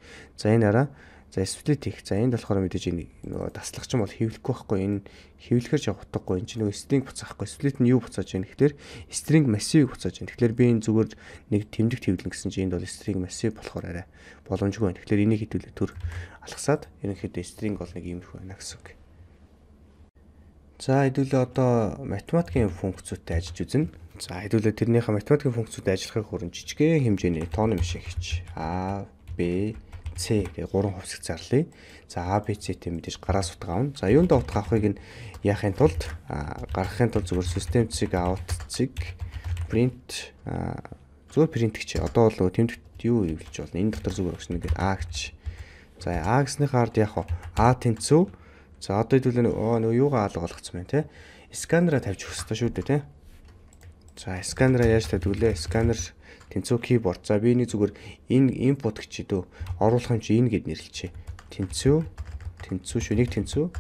Speaker 1: За энэ араа за сплит хийх. За энд болохоор мэдээж энэ нөгөө таслахч юм бол хэвлэхгүй байхгүй. Энэ хэвлэхэр жоо утгагүй. Энэ чинь нөгөө string буцаахгүй. Split нь юу буцааж яах гэхээр string massive буцааж яах. Тэгэхээр би энэ зүгээр нэг тэмдэг хэвлэн гэсэн чинь энд бол string massive болохоор арай боломжгүй байна. Тэгэхээр энийг хэдүүлээ төр алгасаад ерөнхийдөө string бол нэг иймэрхүү байна гэсэн үг. За хэдүүлээ одоо математикийн функцүүтэй ажиллаж үзнэ. За хэдүүлээ тэрнийхээ математикийн функцүүд ажиллахыг хүрэн жижигхэн хэмжээний тооны машин хийж А, Б, C гэх гурван хувьсаг зарлая. За А, Б, C тийм мэдээж гараа сутга авна. За юунд утга авахыг нь яахын тулд гаргахын тулд зөвхөн систем цэг, аут цэг, print зөвхөн print гэж. Одоо бол тэмдэгт юу ивэлж болно. Энэ дотор зөвхөн өгсөн нэгэд А гэж. За А гэснийхээ ард яг А тэнцүү. За одоо хэдүүлээ нөгөө юугаа алга болгоцсон байна те. Сканера тавьж өгсөв шүү дээ те. За сканера яаж тавьдгүйлээ? Сканер тэнцүү keyboard. За би нэг зүгээр энэ input гэчихэд оруулах юм чи энэ гэд нэрлэлчээ. Тэнцүү тэнцүү шүү нэг тэнцүү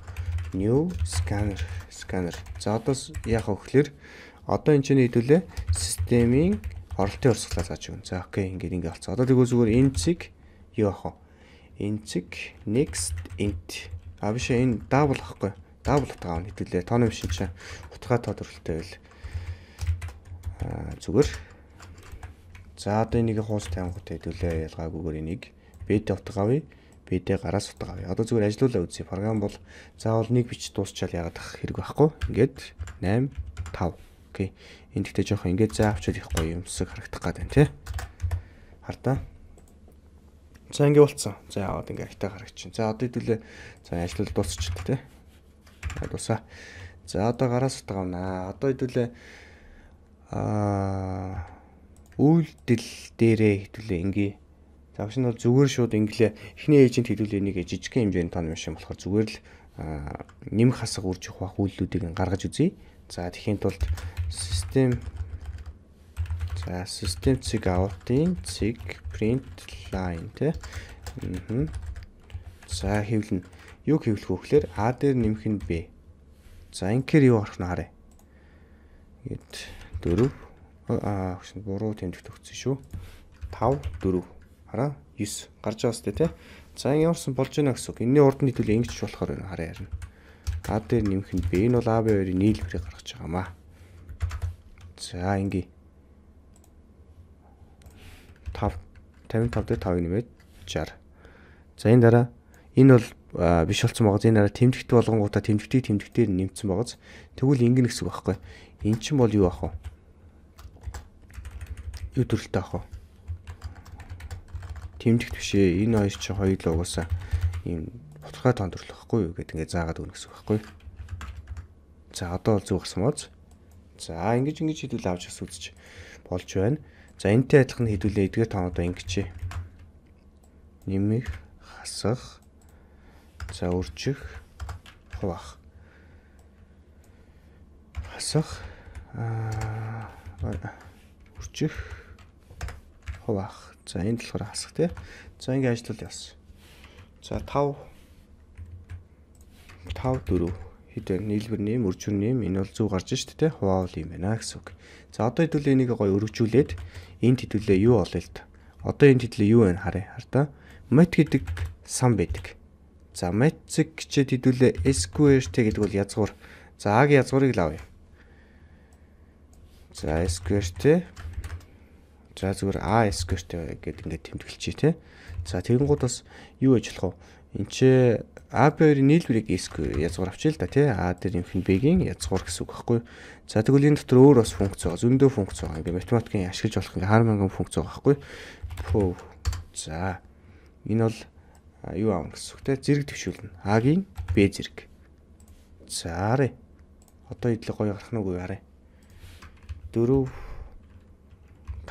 Speaker 1: new scanner scanner. За одоо яах вэ гэхээр одоо энэ чинь хэдүүлээ системийн оролтын урсгалаа зааж өгнө. За окей ингээд ингээд болцсон. Одоо тэгвэл зүгээр энэ цэг юу ах вэ? Энэ цэг next int. А биш энэ double ахгүй. Double таавал хэдүүлээ. Тооны машин чинь утгаа тод төрөлтэй байл зүгээр. За одоо энийг хуус таймгт хэдүүлээ ялгаагүйгээр энийг бэд утга авъя. Бэдэ гараас утга авъя. Одоо зүгээр ажилуулаа үзье. Програм бол заавал нэг бич дуусчаал яагаад хэрэг байхгүй. Ингээд 8 5. Окей. Энд гэхдээ жоох ингээд зай авчвал их гоё юмсаг харагдах гад байна тий. Хардаа. За ингээд болцсон. За яваад ингээд ахтай харагчин. За одоо хэдүүлээ. За ажилуулаа дуусчихлаа тий. Дуусаа. За одоо гараас утга авнаа. Одоо хэдүүлээ аа үйлдэл дээрээ хэвлээ ингээ завш нь бол зүгээр шууд инглээ эхний эйжент хэвлээ нэг жижиг хэмжээний тон машин болохоор зүгээр л нэм хасаг үрж явах үйлдэлүүдийг гаргаж үзье. За тэгхийн тулд систем за систем цэг аутын цэг print line тэ. Аа. За хэвлэн юу хэвлэх вөхлөөр а дээр нэмэх нь b. За ингээр юу орох нь харъя. Ингээд 4 аа хөшөнд буруу тэмдэгт өгсөн шүү. 5 4 хараа 9 гарч байгаа сте тий. За ямарсан болж байна гэсэн үг. Энийний урд нь хэдүүл ингэж болохоор хараа ярина. А дээр нэмэх нь B энэ бол AB2-ийн нийлбэрийг гаргаж байгаа юм аа. За ингээ 5 55 дээр 5-ыг нэмээд 60. За энэ дараа энэ бол биш болсон байгаа. Энэ дараа тэмдэгт болгонгуудаа тэмдэгтийг тэмдэгтээр нэмсэн байгаа. Тэгвэл ингэнэ гэсэн үг байхгүй. Эн чинь бол юу ах вэ? юу төрөлтэй ах вэ? Тэмдэгт биш ээ. Энэ хоёр чи хоёул угаасаа ийм бутархай тоон төрлөхгүй юу гэд ингээд заагаад өгнө гэсэн үг байхгүй юу? За одоо бол зүг гарсан бооз. За ингэж ингэж хэдүүл авч бас үзэж болж байна. За энтэй адилхан хэдүүлээ эдгээр тооноо ингэчээ. Нимэх, хасах, за үржих, хуваах. Хасах, аа үржих хуваах. За энэ болохоор хасах тий. За ингээд ажиллал явсан. За 5 5 4 хэдэн нийлбэр нэм үржүр нэм энэ бол зүг гарч штэ тий. Хуваавал юм байна гэсэн үг. За одоо хэдүүлээ энийг гоё өргөжүүлээд энэ хэдүүлээ юу олё л та. Одоо энэ хэдүүлээ юу вэ харъя. Хартаа мат гэдэг сан байдаг. За матцэг гэчээд хэдүүлээ SQRT гэдэг бол язгуур. За А-гийн язгуурыг л авъя. За SQRT За зүгээр а square гэдэг ингээд тэмдэглэчихье те. За тэгэнгүүт бас юу яж болох вэ? Энд чи а-ийн нийлбэрийг язгуур авчих л да тий. А дээр юмх нь b-ийн язгуур гэсэн үг байхгүй. За тэгвэл энэ дотор өөр бас функц байгаа. Зөндөө функц байгаа. Ингээ математикийн ашиглаж болох ингээ хар мянган функц байгаа байхгүй. Пүү. За энэ бол юу аав гэсэн үг те. Зэрэг төвшүүлнэ. А-ийн b зэрэг. За арай. Одоо идэл гоё гарах нь үгүй арай. 4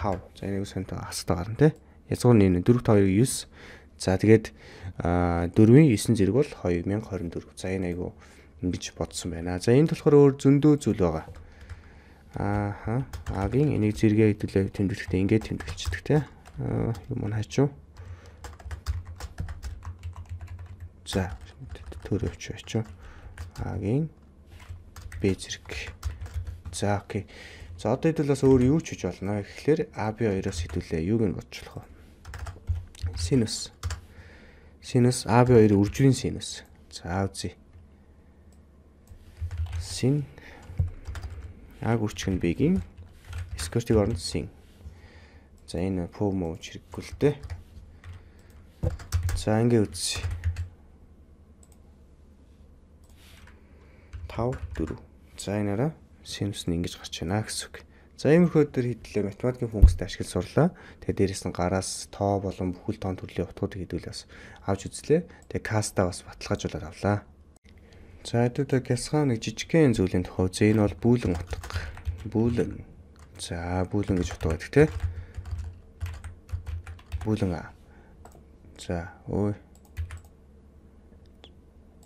Speaker 1: 5. За энийг сонтой хасдаг гарна тий. Язгуур нь 4 5 9. За тэгээд 4-ийн 9 зэрэг бол 2024. За энэ айгу ингэж бодсон байна. За энэ болохоор өөр зөндөө зүйл байгаа. Ааха. Авийн энийг зэрэгээ хэдүүлээ тэмдэглэхдээ ингээд тэмдэглэждэг тий. Юм нь хажуу. За төрөвч очив. Агийн Б зэрэг. За окей. За одоо хэдвэл бас өөр юу ч хийж болно гэхлээр AB2-оос хэдүүлээ юуг нь бодчихлоо. Синус. Синус AB2 үржирийн синус. За үзье. Син аг үрчих нь бигийн сквертиг орно син. За энэ пөмө чирэггүй л дээ. За ингээ үзье. 5 4. За энэ араа синус нь ингэж гарч байна гэсэн үг. За иймэрхүү төр хэдлээ математикийн функцтэй ашиглаж сурлаа. Тэгээ дээрэс нь гараас тоо болон бүхэл тоон төрлийн утгуудыг хэдүүл бас авч үзлээ. Тэгээ каста бас баталгаажуулаад авлаа. За хэдүүд гясгаан нэг жижигхэн зүйлийн тухай үзье. Энэ бол бүүлэн утга. Бүүлэн. За бүүлэн гэж утга байдаг те. Бүүлэн аа. За ой.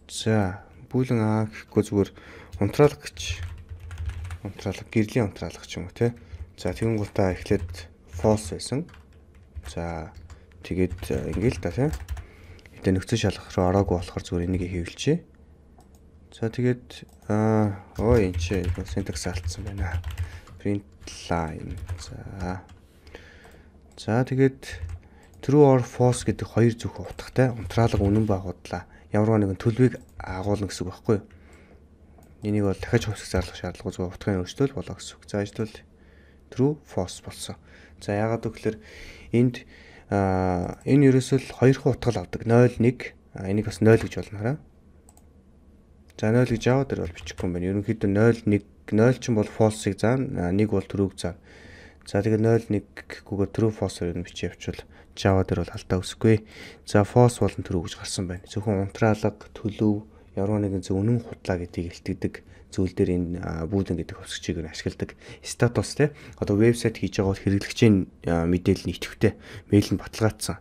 Speaker 1: За бүүлэн аа гэхгүй зүгээр унтраал гэж унтраалга, гэрлийн унтраалга ч юм уу те. За тэгэнгүүтээ эхлээд false байсан. За тэгээд э, ингээл да те. Гэтэ нөхцөл шалгах руу ороогүй болохоор зүгээр энийг хэвлэлчээ. За тэгээд аа оо энэ чи синтакс алдсан байна. Print line. За. За тэгээд true or false гэдэг хоёр зүг утгатай унтраалга үнэн байгуудлаа ямар нэгэн төлөвийг агуулна гэсэн үг байхгүй юу? Энийг бол дахиж хувьсах зарлах шаардлагагүй зөв утгын өөрчлөл болоо гэсэн үг. За ажлал true false болсон. За яагаад гэвэл энд энэ ерөөсөө л хоёр хуу утгал авдаг. 0 1 энийг бас 0 гэж болно хараа. За 0 гэж Java дээр бол бичихгүй юм байна. Ерөнхийдөө 0 1 0 чинь бол false-ыг заана, 1 бол true-г заана. За тэгээ 0 1 гэхгүйгээр true false ер нь бичиж явуул Java дээр бол алдаа үсэхгүй. За false болон true гэж гарсан байна. Зөвхөн унтраалга, төлөв Яруу нэгэн зөв үнэн хутлаа гэдгийг илтгэдэг зүйл дээр энэ бүүдэн гэдэг хувьсгчийг нь ашигладаг. Статус те одоо вебсайт хийж байгаа бол хэрэглэгчийн мэдээлэл нь идэвхтэй, мэйл нь баталгаажсан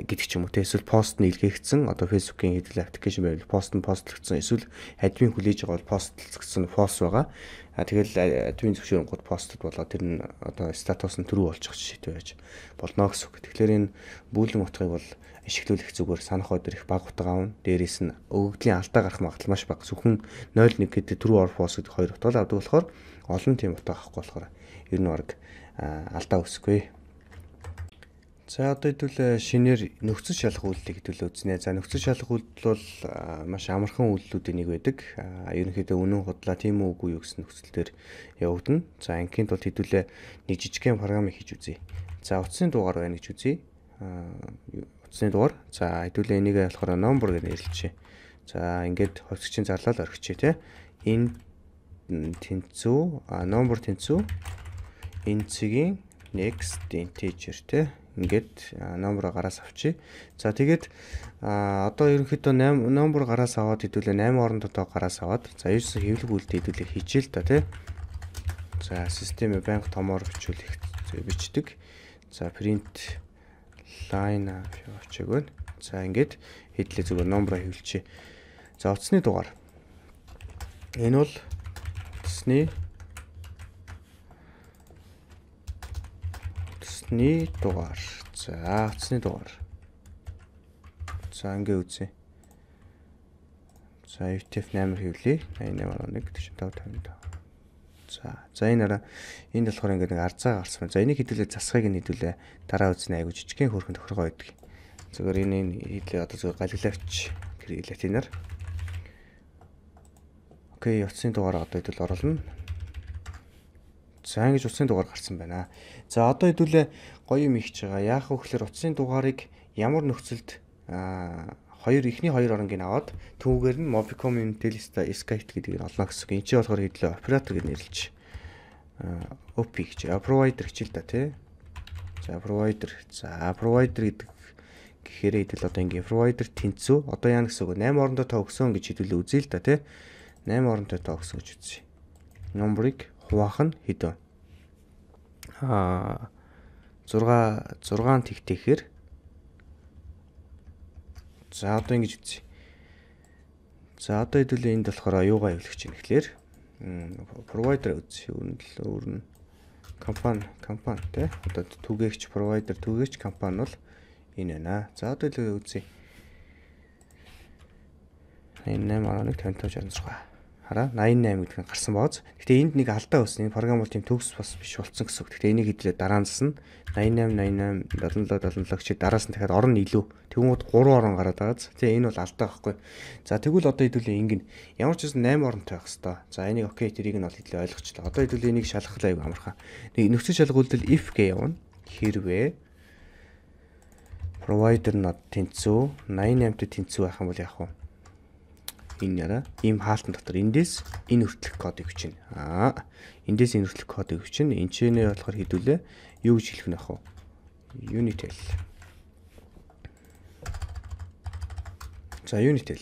Speaker 1: гэдэг ч юм уу те эсвэл пост нь илгээгдсэн одоо фейсбુકийн хэдэл аппликейшн байвал пост нь постлогдсон эсвэл админ хүлээж байгаа бол постлогдсон фолс байгаа. А тэгэл админ зөвшөөрөн гот постд болоо тэр нь одоо статус нь төрүү болчих жишээтэй байж болно гэсэн үг. Тэгэхээр энэ бүүлэн утгыг бол ишиглүүлэх зүгээр санах өдөр их баг утга авна. Дээрээс нь өгөгдлийн алдаа гарах магадлал маш бага. Зөвхөн 0.1 гэдэг түрүү орф ус гэдэг хоёр утгаар авдаг болохоор олон тийм утга авахгүй болохоор ер нь баг алдаа үсэхгүй. За одоо хэдүүл э, шинээр нөхцөл шалах үйлдэл хэдүүл үзнэ. За нөхцөл шалах үйлдэл бол маш амархан үйлдэлүүдийн нэг байдаг. Ерөнхийдөө үнэн худлаа тийм үү үгүй юу гэсэн нөхцөл төр явагдана. За анкент бол хэдүүлээ нэг жижигхэн програм хийж үзье. За утасны дугаар байна гэж үзье утасны дугаар. За хэдүүлээ энийг болохоор номер гэж нэрлэлчээ. За ингээд хувьсгчийн зарлал орхичээ те. Энэ тэнцүү а номер тэнцүү энэ цэгийн next integer те ингээд номер гараас авчи. За тэгээд одоо ерөнхийдөө 8 номер гараас аваад хэдүүлээ 8 орон дотоо гараас аваад за 9 хэвлэг үйлдэл хэдүүлээ хичээл та те. За системээ байнга томоор бичүүл бичдэг. За print line up явчих өгөн. За ингээд хэдлээ зүгээр номероо хэвлэлчээ. За утасны дугаар. Энэ бол утасны утасны дугаар. За утасны дугаар. За ингээд үзье. За UTF 8 хэвлэе. 88.1 45 55. За. За энэ араа энэ болохоор ингээд нэг арзаа гарсан. За энийг хэдүүлээ засхыг нь хэдүүлээ. Дараа үзнэ айгу жижигхэн хөрхөн тохиргоо байдаг. Зөвөр энэ хэдүүлээ одоо зөвөр галглавч латинаар. Окей, утсын дугаар одоо хэдүүл оруулна. За ингэж утсын дугаар гарсан байна. За одоо хэдүүлээ гоё юм ихж байгаа. Яах вэ гэхээр утсын дугаарыг ямар нөхцөлд аа Хоёр ихний хоёр оронгийг аваад түүгээр нь Mobicom Intelista Skype гэдгийг нь олно гэсэн үг. Энд чинь болохоор хэдлээ оператор э, гэж нэрлэж OP гэж provider хичээл та тий. За provider. За provider гэдэг гэхээр хэдэл одоо ингээи provider тэнцүү. Одоо яа гэсэн үг 8 орондоо та өгсөн гэж хэдүүлээ үзье л да тий. 8 орондоо та өгсөн гэж үзье. Номерыг хуваах нь хэдэн? Аа 6 6 тэгтэхээр За одоо ингэж үзье. За одоо хэдүүлээ энд болохоор юугаа явуулах чинь гэхлээр провайдер үзье. Ер нь л өөр нь компани компани те одоо түгээгч провайдер түгээгч компани бол энэ байна. За одоо л үзье. Энэ 8.55 66 хараа 88 гэдэг нь гарсан бооз. Гэтэ энд нэг алдаа өссөн. Энэ програм бол тийм төгс бас биш болсон гэсэн үг. Гэтэ энийг хэдрээ дараансан 88 88 77 77 чи дараас нь дахиад орон илүү. Тэгмүүд 3 орон гараад байгаа. Тэгээ энэ бол алдаа байхгүй. За тэгвэл одоо хэдүүлээ ингэн. Ямар ч хэсэн 8 оронтой байх хэвээр. За энийг окей тэрийг нь бол хэдлээ ойлгочлаа. Одоо хэдүүлээ энийг шалгахлаа аяг амархан. Нэг нөхцөл шалгах үйлдэл if гэ явна. Хэрвээ provider нь тэнцүү 88-т тэнцүү байх юм бол яах вэ? энэ яраа ийм хаалтан дотор эндээс энэ хүртэлх кодыг хүчнэ. Аа эндээс энэ хүртэлх кодыг хүчнэ. Энд чэнэ болохоор хэдүүлээ юу гэж хэлэх нь ах вэ? Unitel. За Unitel.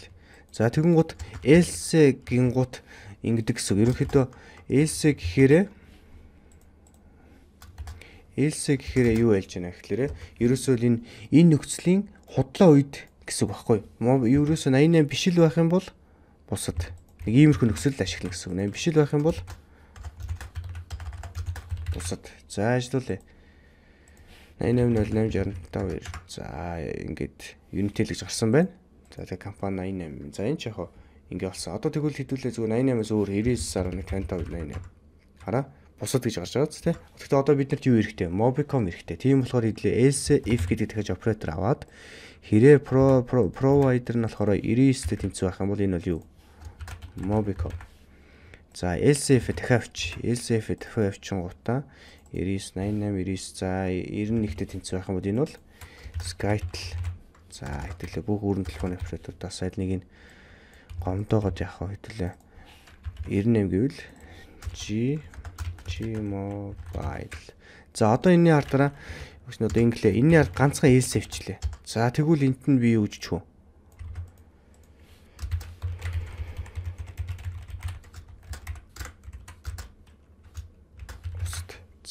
Speaker 1: За тэгэн гут else гин гут ингэдэг гэсэн. Ерөнхийдөө else гэхээрээ Элсэ гэхээр юу ялж байна гэхлээрээ ерөөсөө энэ энэ нөхцөлийн худлаа үед гэсэн үг байхгүй юу? Ерөөсөө 88 биш л байх юм бол бусад нэг иймэрхүү нөхцөлд ашиглана гэсэн үг нэ. Биш л байх юм бол бусад за ажиллаулъя. 8808652. За ингээд Unity л гэж гарсан байна. За тэг компани 88. За энэ ч яг хоо ингээ болсон. Одоо тэгвэл хэдүүлээ зүгээр 88-аас өөр 99.5588. Хараа бусад гэж гарч байгаа зү, тэ. Гэхдээ одоо бид нарт юу хэрэгтэй? Mobicom хэрэгтэй. Тийм болохоор хэдлээ else if гэдэг дахиж оператор аваад хэрэг pro provider нь болохоор 99-тэй тэмцэх байх юм бол энэ бол юу? Mobicop. За LCF дахиад авч. LCF дахиад авчин гутаа 9988 90 за 91-т тэнцэх байх юм бол энэ бол Skytel. За хэвлээ бүх өрн телефоны операторудаас аль нэг нь гомдоогод явах хэвлээ. 98 гэвэл G G Mobile. За одоо энэний ардаараа өгснөд инглээ. Энэний ард ганцхан хэлс авчлаа. За тэгвэл энд нь би юу гэж хөө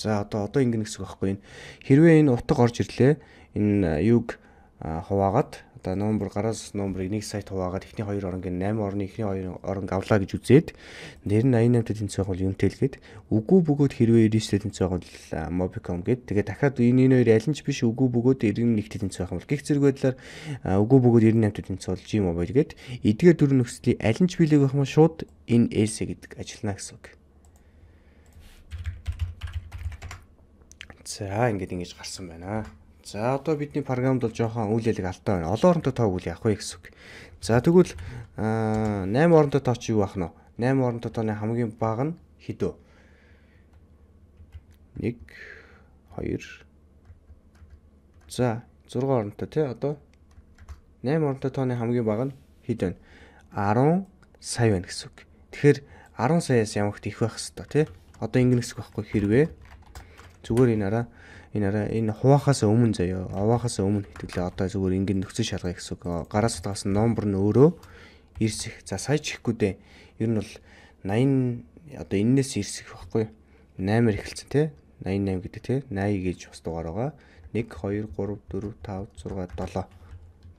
Speaker 1: За одоо одоо ингэнэ гэсэн үг байхгүй энэ. Хэрвээ энэ утга орж ирлээ энэ юг хуваагаад одоо номер гараас номерыг нэг сайт хуваагаад эхний хоёр оронгийн 8 орны эхний хоёр оронг авлаа гэж үзээд нэр нь 88 тэнцээх бол Untel гээд үгүй бөгөөд хэрвээ 99 тэнцээх бол Mobicom гээд тэгээ дахиад энэ энэ хоёр аль нь ч биш үгүй бөгөөд 91 тэнцээх бол гих зэрэг байдлаар үгүй бөгөөд 98 тэнцээх бол Gmobile гээд эдгээр дөрвөн нөхцөлийн аль нь ч биелэх юм шууд энэ S гэдэг ажиллана гэсэн үг. За ингээд ингэж гарсан байна. За одоо бидний програмд бол жоохон үйл ялэг алдаа байна. Олон оронтой тоог үл явах вэ гэсэн үг. За тэгвэл 8 оронтой тоо чи юу ахна вэ? 8 оронтой тооны хамгийн бага нь хэдөө? 1 2 За 6 оронтой тий одоо 8 оронтой тооны хамгийн бага нь хэд байна? 10 сая байна гэсэн үг. Тэгэхээр 10 саяас ямагт их байх хэвээр тий. Одоо ингэнэ гэсэн үг байхгүй хэрвээ Зүгээр энэ араа энэ араа энэ хуваахаас өмнө заяо. Аваахаас өмнө хитгэлээ одоо зүгээр ингээд нөхцөл шалгая гэсэн үг. Гараас утгаас номер нь өөрөө 9 их. За сая чихгүй дээ. Ер нь бол 80 одоо энээс 9 их байхгүй. 8-аар эхэлсэн тий. 88 гэдэг тий. 80 гэж бас дугаар байгаа. 1 2 3 4 5 6 7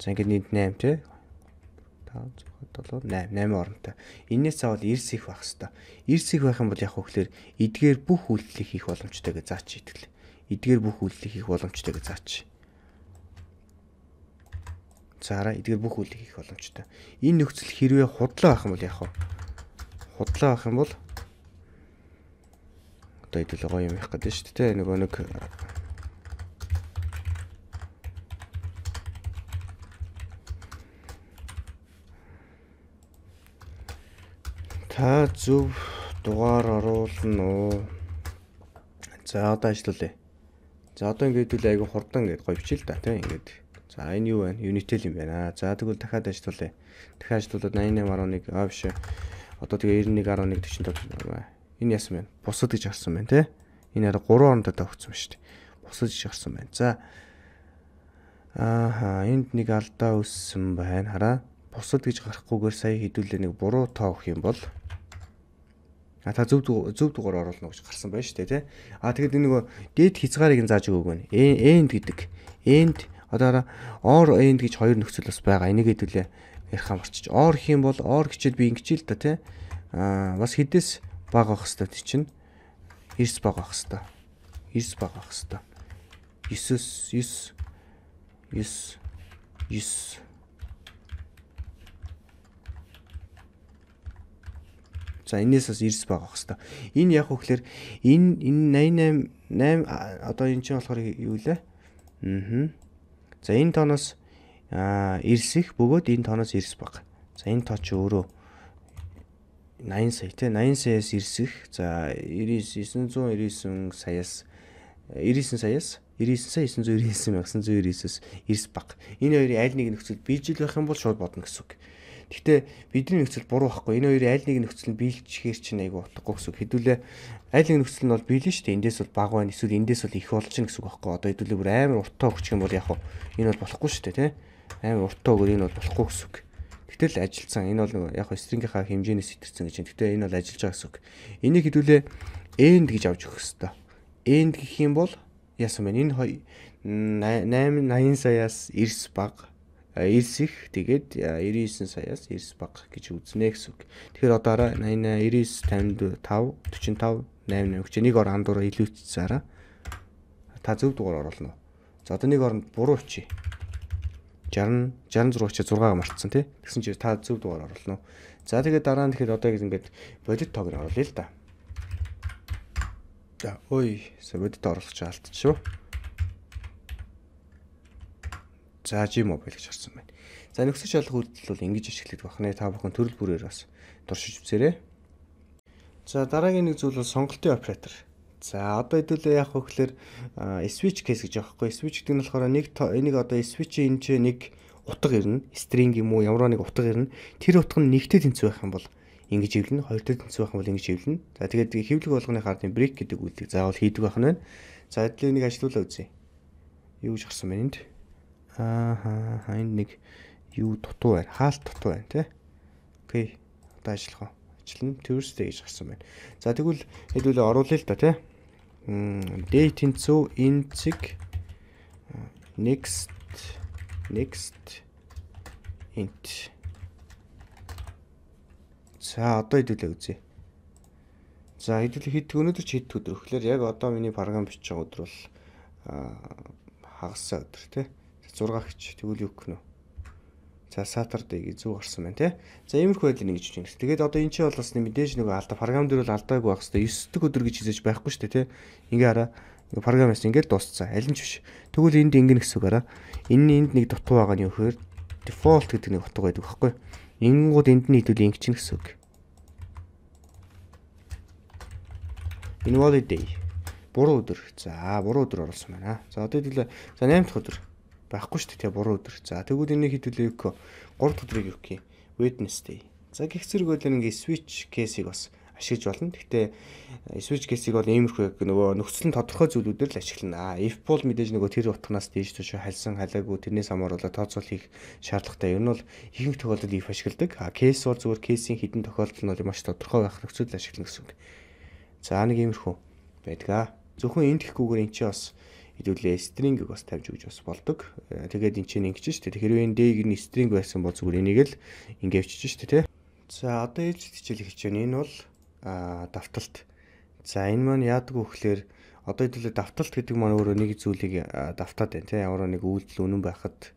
Speaker 1: За ингээд нийт 8 тий. 5 6 7 8 8 оронтой. Энээс цаавал эрс их байх хэвээр. Эрс их байх юм бол яг хөөхлөөр эдгээр бүх үйлдэлийг хийх боломжтой гэж заач итгэл. Эдгээр бүх үйлдэлийг хийх боломжтой гэж заач. Заараа эдгээр бүх үйлдэлийг хийх боломжтой. Энэ нөхцөл хэрвээ худлаа байх юм бол яг худлаа байх юм бол одоо хэдүүл гоё юм явах гэдэг нь шүү дээ. Нөгөө нэг Та зөв дугаар оруулна уу? За одоо ажиллуулъя. За одоо ингээд л айгу хурдан ингээд гоё бичил та тийм ингээд. За энэ юу байна? Unitel юм байна. За тэгвэл дахиад ажиллуулъя. Дахиад ажиллуулад 88.1 овш. Одоо тэгээ 91.45. Энэ яасан байна? Бусад гэж харсан байна тийм. Энэ арга 3 хонондоо тавьчихсан ба шүү дээ. Бусад гэж харсан байна. За Аа энд нэг алдаа үссэн байна хараа. Бусад гэж гарахгүйгээр сая хідүүлээ нэг буруу тоо өгөх юм бол А та зөв зөв дугаар оруулна гэж гарсан байна шүү дээ тий. А тэгэд энэ нөгөө дээд хязгаарыг нь зааж өгөөг байна. End э-, гэдэг. End одоо or end гэж хоёр нөхцөл бас байгаа. Энийг хэдүүлээ ярих юм орчиж. Or гэх юм бол or гэчээд би ингэчээ л да тий. А бас хідээс баг авах хэвээр тий чинь. 9 баг авах хэвээр. 9 баг авах хэвээр. 9-с 9 9 9 За энээс бас 90 байгаа хөх хэвээр. Энэ яг хөөхлөр энэ энэ 88 8 одоо энэ чинь болохоор юу лээ? Аа. За энэ тоноос аа 90 их бөгөөд энэ тоноос 90 бага. За энэ тоо чи өөрөө 80 сая те 80 саяас 90 их. За 99999 саяас 99 саяас 99 сая 999 1999-с 90 бага. Энэ хоёрын аль нэг нөхцөл бийжил байх юм бол шууд бодно гэсэн үг. Гэхдээ бидний нөхцөл буруу байхгүй. Энэ хоёр аль нэг нөхцөл нь биелчихээр чинь айгу утгагүй гэсэн. Хэдүүлээ аль нэг нөхцөл нь бол биелнэ шүү дээ. Эндээс бол баг байна. Эсвэл эндээс бол их болж гин гэсэн үг байхгүй. Одоо хэдүүлээ бүр амар уртаа өгчих юм бол яг энэ бол болохгүй шүү дээ, тийм амар уртаа өгөр энэ бол болохгүй гэсэн үг. Гэтэл ажилсан энэ бол яг стрингийнхаа хэмжээнээс сэтэрсэн гэж байна. Гэтэл энэ бол ажиллаж байгаа гэсэн үг. Энийг хэдүүлээ end гэж авч өгөх хэвээр. End гэх юм бол яасан бэ? Энэ 8 80 саяас 9 баг 9 их тэгээд 99 саяас 9 баг гэж үзнэ гэсэн үг. Тэгэхээр одоо араа 88 99 54 45 88 гэж нэг ор андуура илүүцсээрээ та зөв дугаар оруулна уу? За одоо нэг оронд буруу чи. 60 66 чи 6 мартсан тий. Тэгсэн чи та зөв дугаар оруулна уу? За тэгээд дараа нь тэгэхээр одоо ингэж бодит тоог оруулъя л да. За ой, бодит оруулах чи алдчих шүү. Zaji Mobile гэж орсон байна. За нөхцөл шалгах үйлдэл бол ингэж ашиглагдах бахны та бүхэн төрөл бүрээр бас туршиж үзээрэй. За дараагийн нэг зүйл бол сонголтын оператор. За одоо хэдүүлээ яах вэ гэхээр switch case гэж аахгүй. Switch гэдэг нь болохоор нэг энийг одоо switch-ийн энэ ч нэг утга ирнэ. String юм уу ямар нэг утга ирнэ. Тэр утга нь нэгтэй тэнцүү байх юм бол ингэж эвлэн, хоёртой тэнцүү байх юм бол ингэж эвлэн. За тэгээд хэвлэг болгоны хаард break гэдэг үйлдэл заавал хийдэг байх нь байна. За эдлээ нэг ажлуулаа үзье. Юу гэж гарсан байна энд? Ааха, энд нэг юу дутуу байна. Хаалт дутуу байна, тий. Окей. Одоо ажиллах уу? Ажиллана. Tuesday гэж гарсан байна. За тэгвэл хэдүүлээ оруулъя л да, тий. Day тэнцүү in цэг next next int. За одоо хэдүүлээ үзье. За хэдүүлээ хэд өнөөдөр ч хэд өдөр. Тэгэхээр яг одоо миний програм бичиж байгаа өдөр бол хагас өдөр тий зургаагч тэгвэл юу гэх нь За Saturday-г зүг гарсан байна тий. За иймэрхүү байдлаар ингэж чинь. Тэгээд одоо эн чинь бол бас мэдээж нөгөө алдаа програм дээр бол алдаагүй байх хэвээр 9 дэх өдөр гэж хэлж байхгүй шүү дээ тий. Ингээ хараа програм ясна ингээд дууссан. Аль нь ч биш. Тэгвэл энд ингэнэ гэсэн үг араа. Энэ энд нэг дутуу байгаа нь юу гэхээр default гэдэг нэг утга байдаг байхгүй. Ингэнгууд энд нь хэдүүл ингэ чинь гэсэн үг. Invalid day. Буруу өдөр. За, буруу өдөр орсон байна. За, одоо хэдүүлээ. За, 8 дахь өдөр байхгүй шүү дээ буруу өдөр. За тэгвэл энэ хэдүүлээ эко 3 өдрийг юу гэх юм? Wednesday. За гих зэрэгөл ингээ switch case-ийг бас ашиглаж болно. Гэхдээ э, switch case-ийг бол иймэрхүү яг нөгөө нөхцөл нь тодорхой зүйлүүдээр л ашиглана. If pool мэдээж нөгөө тэр утганаас дээж төшө хальсан халаагүй тэрнээс хамааруулаад тооцоол хийх шаардлагатай. Ер нь бол ихэнх тохиолдолд if ашигладаг. А case бол зүгээр case-ийн хэдэн тохиолдол нь бол маш тодорхой байх нөхцөлд ашиглана гэсэн үг. За нэг иймэрхүү байдгаа. Зөвхөн энд гэхгүйгээр эн чинь бас хэдүүлээ string-ийг бас тавьж өгч бас болдог. Э, тэгээд энэ чинь ингэж шүү дээ. Хэрвээ энэ дээг нь string байсан бол зүгээр энийг л ингэвч чинь шүү дээ, тэ. За одоо ээлж хичээл эхэлж байна. Энэ бол давталт. За энэ маань яадаг вэ гэхээр одоо хэдүүлээ давталт гэдэг маань өөрөө нэг зүйлийг давтаад байна, тэ. Ямар нэг үйлдэл үнэн байхад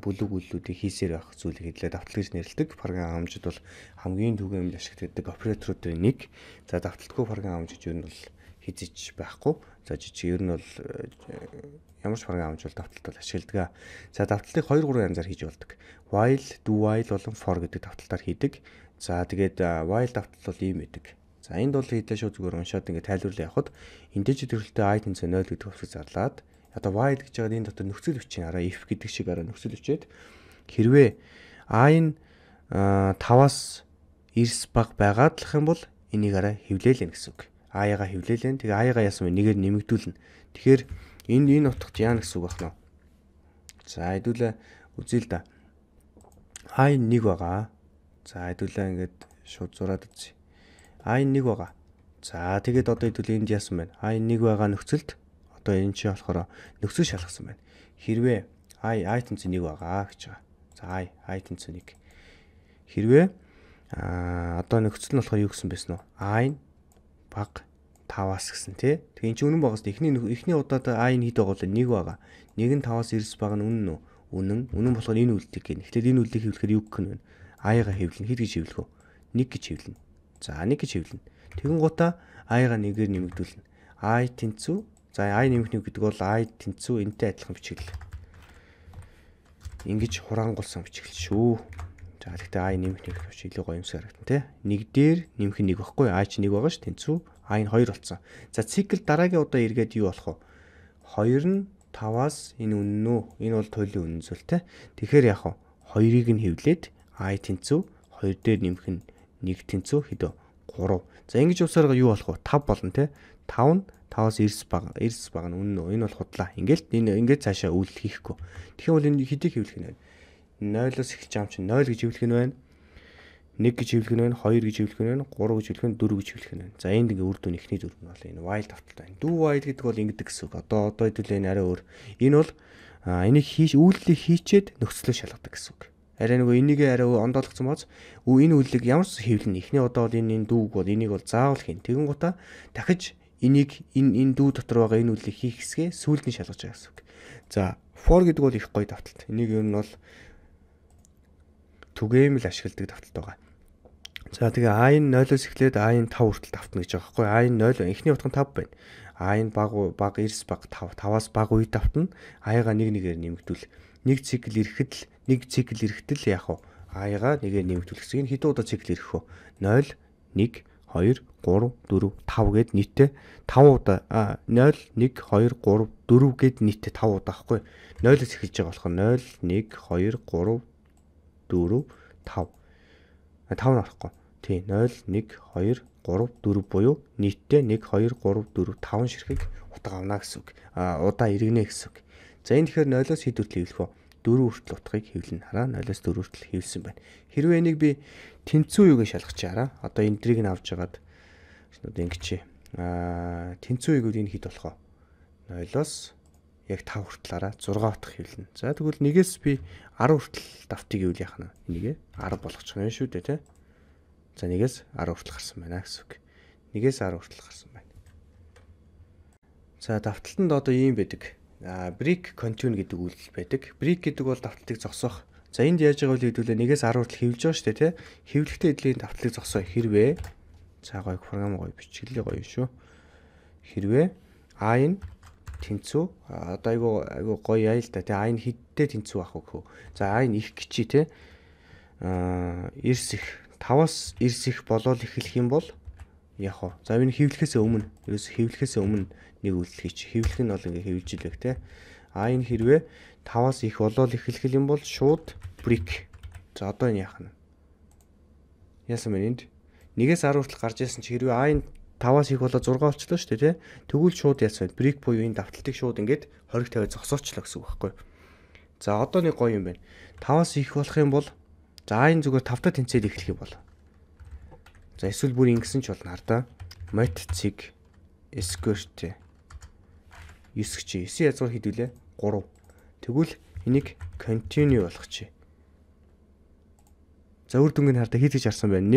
Speaker 1: бүлэг үйллүүдийг хийсээр байх зүйлийг хэлээ давталт гэж нэрлэдэг. Програм хангамжид бол хамгийн түгээмэл ашигладаг операторуудын нэг. За давталтгүй програм хангамжид юу нь бол хизэж байхгүй. За жижиг ер нь бол э, ямар ч програм амжилт давталтад ашигладаг. За давталтыг 2 3 янзаар хийж болдог. While, do while болон for гэдэг давталтаар хийдэг. За тэгээд while давталт бол ийм байдаг. За энд бол хэдэн шүү зүгээр уншаад ингээд тайлбарлаа явахад интэж төрөлтэй i тэнцээ 0 гэдэг хэсгийг зарлаад одоо while гэж байгаа энэ дотор нөхцөл хүчин араа if гэдэг шиг араа нөхцөл хүчээд хэрвээ i нь 5-аас 9 баг байгаадлах юм бол энийг араа хэвлээл нэ гэсэн үг аяга хөвлөлэн. Тэгээ аяга яасан бэ? Нэгээр нэмэгдүүлнэ. Тэгэхээр энд энэ утгад яана гэсэн үг байна уу? За хэдүүлээ үзье л да. Ай 1 байгаа. За хэдүүлээ ингээд шууд зураад үзье. Ай 1 байгаа. За тэгээд одоо хэдүүлээ энд яасан байна? Ай 1 байгаа нөхцөлд одоо энэ чи болохоор нөхцөл шалгасан байна. Хэрвээ ай ай тэмцэн 1 байгаа гэж байгаа. За ай ай тэмцэн 1. Хэрвээ а одоо нөхцөл нь болохоор юу гэсэн байсан нь? Ай баг 5-аас гэсэн тий. Тэгээ эн чинь үнэн багс эхний эхний удаад айн хэд байгаа бол нэг байгаа. Нэг нь 5-аас 9 баг нь үнэн үү? Үнэн. Үнэн болохоор энэ үлдгийг гэнэ. Эхлээд энэ үлдгийг хэвлэхээр юу гэх нь вэ? Айгаа хэвлэн хэд гэж хэвлэх вэ? Нэг гэж хэвлэн. За нэг гэж хэвлэн. Тэгэн гута айгаа нэгээр нэмэгдүүлнэ. Ай тэнцүү. За ай нэмэх нэг гэдэг бол ай тэнцүү энтэй адилхан бичиглэл. Ингиж хурангуулсан бичиглэл шүү. За гэхдээ i нэмэх нэг биш илүү гоё юмсаар харагдан тий. Нэг дээр нэмэх нэг байхгүй i ч нэг байгаа ш тэнцүү i нь 2 болсон. За цикл дараагийн удаа эргээд юу болох вэ? 2 нь 5-аас энэ үнэн үү? Энэ бол туйлын үнэн зүйл тий. Тэгэхээр яг хоёрыг нь хэвлээд i тэнцүү 2 дээр нэмэх нь нэг тэнцүү хэдөө 3. За ингэж усаарга юу болох вэ? 5 болно тий. 5 нь 5-аас 9 баг 9 баг нь үнэн үү? Энэ бол худлаа. Ингээл энэ ингээд цаашаа үйлдэл хийхгүй. Тэгэхээр бол энэ хэдийг хэвлэх нь 0-оос эхэлж байгаа юм чинь 0 гэж хэвлэх нь байна. 1 гэж хэвлэх нь байна, 2 гэж хэвлэх нь байна, 3 гэж хэвлэх нь, 4 гэж хэвлэх нь байна. За энд ингээ үр дүн эхний дүр нь бол энэ wild автал байна. Do wild гэдэг бол ингэдэг гэсэн үг. Одоо одоо хэдүүлээ энэ арай өөр. Энэ бол энийг хийж үйлдэлийг хийчээд нөхцөлөө шалгадаг гэсэн үг. Арай нөгөө энийг арай ондоолгоцсон боц. Үу энэ үйлдэлийг ямар ч хэвлэн эхний одоо бол энэ энэ дүүг бол энийг бол заавал хийн. Тэгэн гута дахиж энийг энэ энэ дүү дотор байгаа энэ үйлийг хийх хэсгээ сүйд нь шалгаж байгаа гэсэн үг. За for гэдэг бол их гоё давталт. Энийг ер нь бол түгээмэл ашигладаг давталт байгаа. За тэгээ А-ын 0-оос эхлээд А-ын 5 хүртэл давтна гэж байгаа байхгүй. А-ын 0 эхний утга нь 5 байна. А-ын баг баг 9 баг 5 5-аас баг үе давтна. А-га 1 нэгээр нэмэгдүүл. 1 цикл ирэхэд л 1 цикл ирэхдээ яах вэ? А-га 1-ээр нэмэгдүүлэх гэсэн хэдэн удаа цикл ирэх вэ? 0 1 2 3 4 5 гээд нийтээ 5 удаа 0 1 2 3 4 гээд нийтээ 5 удаа байхгүй 0-оос эхэлж байгаа болохоор 0 1 2 3 4 5 5 нарахгүй. Тий 0 1 2 3 4 буюу нийтдээ 1 2 3 4 5 ширхэг утга авна гэсэн үг. А удаа иргэнэ гэсэн үг. За энэ тэгэхээр 0-оос хэд хүртэл хэвлэх вэ? 4 хүртэл утгыг хэвлэн хараа 0-оос 4 хүртэл хэвлсэн байна. Хэрвээ энийг би тэнцүү юу гэж шалгах чараа. Одоо энэ дрийг нь авч жагаад одоо ингэчээ. А тэнцүү юу гэдэг нь хэд болох вэ? 0-оос яг 5 хүртэлаараа 6 утах хэвлэн. За тэгвэл нэгээс би 10 хүртэл давтыг гэвэл яах нь энийгээ 10 болгочих юм шүү дээ тий. За нэгээс 10 хүртэл гарсан байна гэсэн үг. Нэгээс 10 хүртэл гарсан байна. За давталтанд одоо ийм байдаг. А break continue гэдэг үйлдэл байдаг. Break гэдэг бол давталтыг зогсоох. За энд яаж байгаа вэ хэдүүлээ нэгээс 10 хүртэл хэвлж байгаа шүү дээ тий. Хэвлэгтэй эдлийн давталтыг зогсоо хэрвээ за гоё програм гоё бичлэг гоё шүү. Хэрвээ а энэ тэнцүү. Одоо айгу айгу гоё айл та. Тэгээ айн хиддээ тэнцүү ах хөө. За айн их гिचи те. Аа эрс их 5-аас эрс их болол эхлэх юм бол яг хоо. За энэ хөвлөхөөс өмнө ерөөс хөвлөхөөс өмнө нэг үйлдэл хийч. Хөвлөх нь бол ингээ хөвлж илвэх те. Айн хэрвээ 5-аас их болол эхлэх юм бол шууд брик. За одоо энэ яах нь. Яасан мэн энд 1-ээс 10 хүртэл гарч ирсэн чи хэрвээ айн 5-аас их болоо 6 олчлоо шүү дээ тий. Тэгвэл шууд яасан. Брик буюу энэ давталтыг шууд ингээд хориг тавиа зогсоочлоо гэсэн үг байхгүй. За одоо нэг гоё юм байна. 5-аас их болох юм бол за энэ зүгээр 5-та тэнцээд эхлэх юм бол. За эсвэл бүр ингэсэн ч болно хар да. Мат цэг эскерт 9 чи 9 язгаар хідүүлээ 3. Тэгвэл энийг continue болгочих. За үр дүнгийн хардаа хийж харсан байна.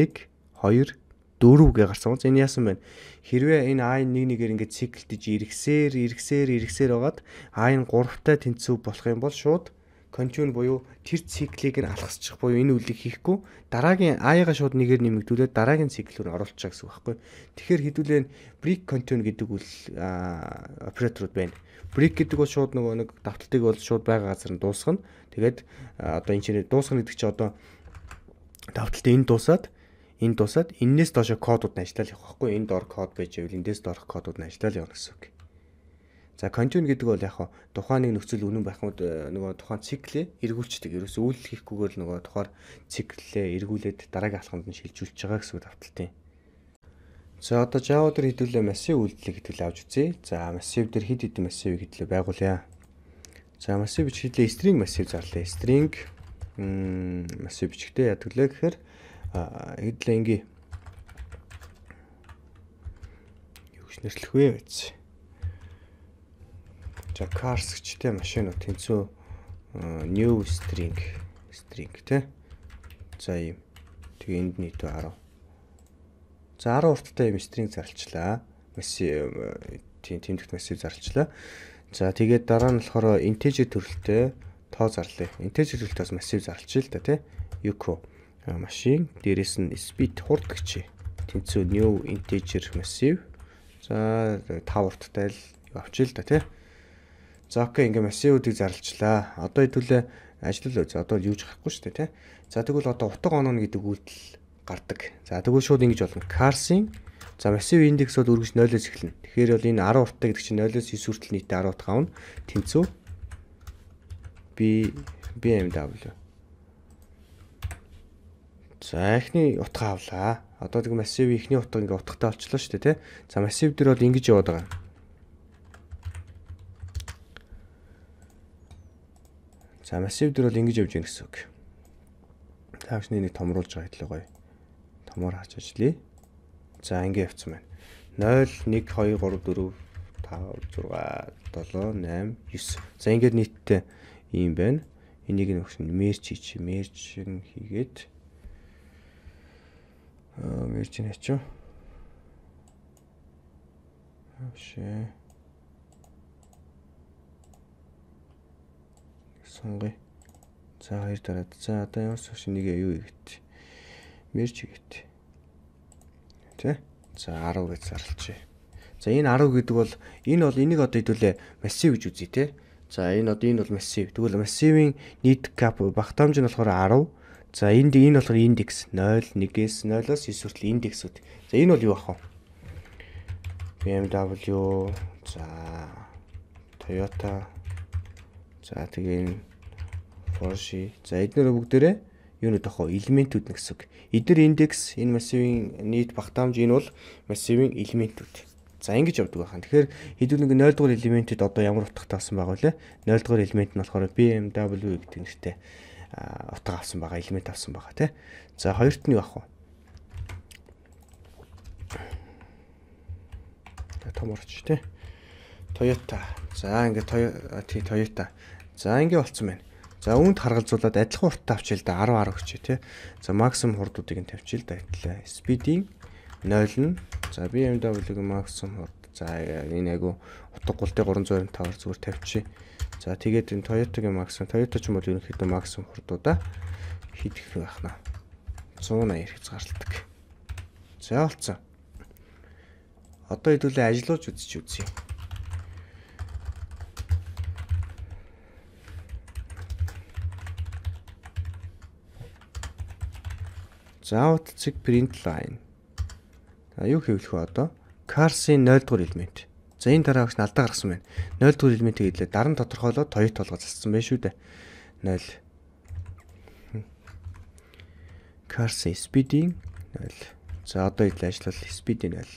Speaker 1: 1 2 4 гээ гарсан үз энэ яасан байна хэрвээ энэ i11-ээр ингээд циклдэж ирэхсээр ирэхсээр ирэхсээр байгаад i-ын 3-тай тэнцүү болох юм бол шууд контин буюу тэр циклийг нь алхасчих буюу энэ үлийг хийхгүй дараагийн i-га шууд нэгээр нэмэгдүүлээд дараагийн цикл рүү оруулчих гэсэн үг байхгүй тэгэхээр хэдүүлэн break contin гэдэг үл операторуд байна break гэдэг бол шууд нөгөө нэг давталтыг бол шууд байгаа газар нь дуусгана тэгээд одоо энэ чинь дуусгана гэдэг чинь одоо давталт энэ дуусаад энд тусаад энээс доош кодууд нь ажиллаад явах байхгүй энд ор код байж байвал эндээс доорх кодууд нь ажиллаад явна гэсэн үг. За контин гэдэг бол яг хаа тухайн нэг нөхцөл үнэн байхад нөгөө тухайн циклээ эргүүлчдэг. Ерөөс үйлдэл хийхгүйгээр л нөгөө тухаар циклээ эргүүлээд дараагийн алхамд нь шилжүүлж байгаа гэсэн давталтын. За одоо Java дээр хэдүүлээ массив үйлдэл гэдэг л авч үзье. За массив дээр хэд хэдэн массив гэдэг л байгуулъя. За массив бичлээ string массив зарлаа. String массив бичгтээ яадаг лээ гэхээр эдлэнгийн юу гэж нэрлэх вэ гэж. За cars гэж те машинууд тэнцүү new string string те. За ийм. Тэгээ энд нийтээ 10. За 10 урттай юм string зарлчлаа. Массив тийм тэмдэгт массив зарлчлаа. За тэгээд дараа нь болохоор integer төрөлтэй тоо зарлая. Integer төрөлтөөс массив зарлчих л да тий. Yuko машин. Дээрээс нь speed хурдгч тэнцүү new integer massive. За 5 урттай л авчих л да тий. За окей ингээ массивуудыг зарлжлаа. Одоо хэдүүлээ ажил л үү. Одоо л юуж хахгүй шүү дээ тий. За тэгвэл одоо утга оноо гэдэг үйлдэл гардаг. За тэгвэл шууд ингэж болно. Cars-ийн за массив индексод үргэлж 0-оос эхэлнэ. Тэгэхээр бол энэ 10 утга гэдэг чинь 0-оос 9 хүртэл нийтдээ 10 утга авна. Тэнцүү B BMW За эхний утга авлаа. Одоо тэг массив эхний утга ингээ утгатай олчлоо шүү дээ тий. За массив дээр бол ингэж яваад байгаа. За массив дээр бол ингэж явж гин гэсэн үг. Таашны нэг томруулж байгаа хэтлээ гоё. Томоор харж ажиллая. За ингээ явцсан байна. 0 1 2 3 4 5 6 7 8 9. За ингээд нийтдээ ийм байна. Энийг нөхсөн мерч хийчих, мерч хийгээд Virgin ачаа. Шээ. сонгоё. За хоёр дараад. За одоо ямар сош нэг юу игэв. Мерч игэв. Тэ? За 10 гэж зарлчихъя. За энэ 10 гэдэг бол энэ бол энийг одоо хэдүүлээ массив гэж үзье те. За энэ одоо энэ бол массив. Тэгвэл массивын нийт кап багтаамж нь болохоор 10. За энд энэ болохоор индекс 0, 1-ээс 0-оос 9 хүртэл индексүүд. За энэ бол юу ах вэ? BMW, за Toyota. За тэгээ Porsche. За эдгээр бүгдээрээ юу нэг тохоо элементүүд нэг гэсэн. Эдгээр индекс энэ массивын нийт багтаамж энэ бол массивын элементүүд. За ингэж явдаг байхan. Тэгэхээр хэдүүлэн 0 дугаар элементэд одоо ямар утгатай болсон байгаа вэ? 0 дугаар элемент нь болохоор BMW гэдэг нэртэй утга авсан байгаа, элемент авсан байгаа тий. За хоёрт нь юу авах вэ? Том орч тий. Toyota. За ингээд тий Toyota. За ингээд болцсон байна. За үүнд харгалзуулаад адилхан уртаа авчил да 10 10 гэчээ тий. За максимум хурдуудыг нь тавьчил да гэтлээ. Speed-ийн 0 нь за BMW-г максимум хурд. За энэ айгу утга гултай 325 зүгээр тавьчих. За тэгээд энэ Toyota-гийн максимум Toyota ч юм бол ерөнхийдөө максимум хурдуудаа хийх байхна. 180 хязгаарладаг. За болцсон. Одоо хэдүүлээ ажиллуулж үзчих үзье. За утцыг print line. А юу хэвлэх вэ одоо? Cars-ийн 0 дугаар элемент. За энэ дараа багш нь алдаа гаргасан байна. 0 дугаар элементийг хэлээ. Дараа нь тодорхойлоод хоёрт толгой зассан байх шүү дээ. 0 Carson speed-ийн 0. За одоо ил ажиллал speed-ийн 0.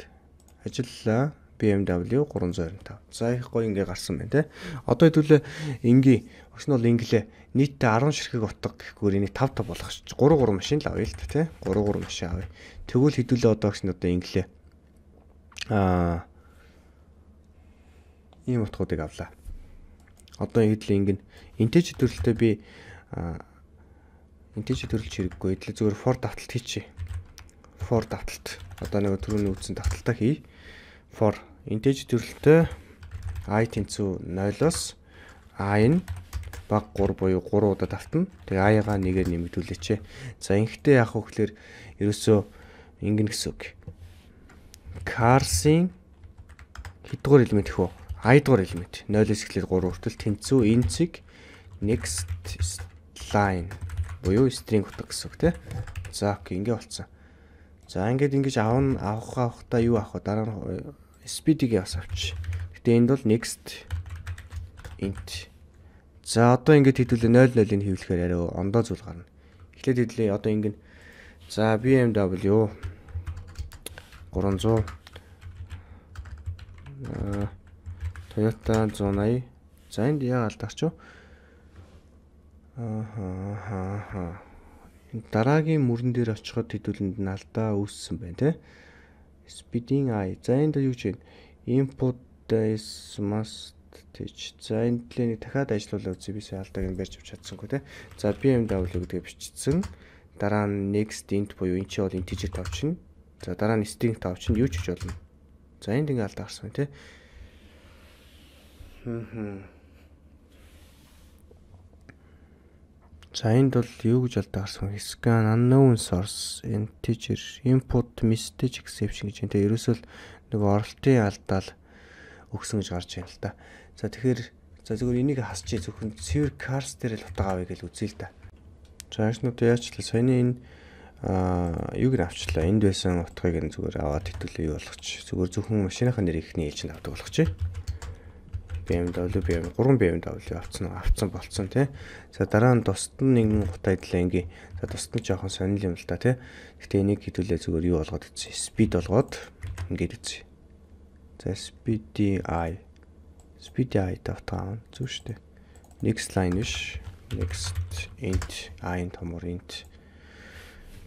Speaker 1: Ажиллаа. BMW 325. За их гоё ингээ гарсан байна те. Одоо хэдүүлээ ингээ өгс нь бол инглээ нийтдээ 10 ширхэг утга гэхгүйгээр энийг 5 5 болгох чинь 3 3 машин л авъя л та те. 3 3 машин авъя. Тэгвэл хэдүүлээ одоо өгс нь одоо инглээ. Аа ийм утгуудыг авлаа. Одоо эдлийн ингэн интеж төрөлтөө би интеж төрөлж хэрэггүй. Эдлээ зүгээр for давталт хийчихье. For давталт. Одоо нэг түрүүний үгсэн давталтаа хий. For интеж төрөлтөө i тэнцүү 0-оос i нь баг 3 буюу 3 удаа давтана. Тэгээ i-га 1-ээр нэмэгдүүлээч. За ингэхдээ яах вэ гэхээр ерөөсөө ингэн гэсэн үг. Cars-ийн хэдгээр элемент их вэ? i-дугаар элемент 0-с эхлээд 3 хүртэл тэнцүү инцэг next line буюу string утга гэсэн үг тийм. За окей ингэ болцсон. За ингээд ингэж авна авах авахта юу авах вэ? Дараа нь э, speed-ийг бас авчих. Гэтэ энд бол next int. За одоо ингээд хэдүүлээ 00-ыг хэвлэхээр арай ондоо зүйл гарна. Эхлээд хэвлэе одоо ингэ. За BMW 300 аа Toyota 180. За энд яа алдаач юу? Аа хаа хаа. Дараагийн мөрөн дээр очиход хэдүүлэнд нь алдаа үүссэн байна те. Speeding i. За энд юу гэж вэ? Input is must teach. За энд л нэг дахиад ажиллуулаа үзье. Би сая алдааг нь барьж авч чадсангүй те. За BMW гэдэг бичсэн. Дараа нь next int буюу энэ чинь бол integer тавьчихна. За дараа нь string тавьчихна. Юу ч хийж болно. За энд ингээ алдаа гарсан те. За энд бол юу гэж олддог гэсэн scan unknown source integer input message exception гэж энэ тэгээ ерөөсөө л нэг оролтын алдаал өгсөн гэж гарч байна л да. За тэгэхээр за зөвхөн энийг хасчих зөвхөн цэвэр cars дээр л утга авъя гэж үзье л да. За ажнууд яачлаа саяны энэ аа юг нь авчлаа. Энд байсан утгыг нь зүгээр аваад хөтөлөө юу болгоч. Зүгээр зөвхөн машиныхаа нэрийг ихний ээлжинд авдаг болгоч. BMW, BMW 3 BMW авцсан авцсан болцсон тий. За дараа нь тусад нь нэгэн гутаа идэлээ ингийн. За тусад нь жоохон сонирхол юм л да тий. Гэтэ энийг хэдүүлээ зүгээр юу болгоод үтсэн. Speed болгоод ингээд үтсэн. За SpeedI SpeedI тавтаа зүг штэ. Next line биш. Next int i-ын томор int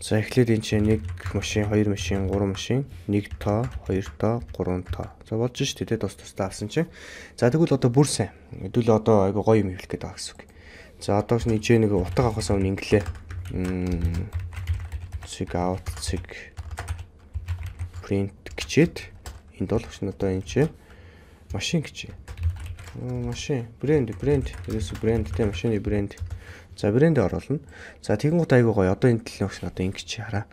Speaker 1: За эхлээд энэ чинь нэг машин, хоёр машин, гурван машин, нэг тоо, хоёр тоо, гурван тоо. За болж ш тэтэ тус тустай авсан чинь. За тэгвэл одоо бүр сайн. Хэдүүл одоо айгу гоё юм хийх гээд байгаа гэсэн үг. За одоо ч нэгжээ нэг утга авахаас өмнө инглээ. Цэг out, цэг print гिचээд энд бол өгч одоо энэ чинь машин гिचээ. Машин, брэнд, брэнд, ерөөсө брэндтэй машины брэнд. Брэнд За брэнд дээр оруулна. За тэгэнгүүт айгуу гоё. Одоо энэ төлөв өгсөн одоо ингэж хараа.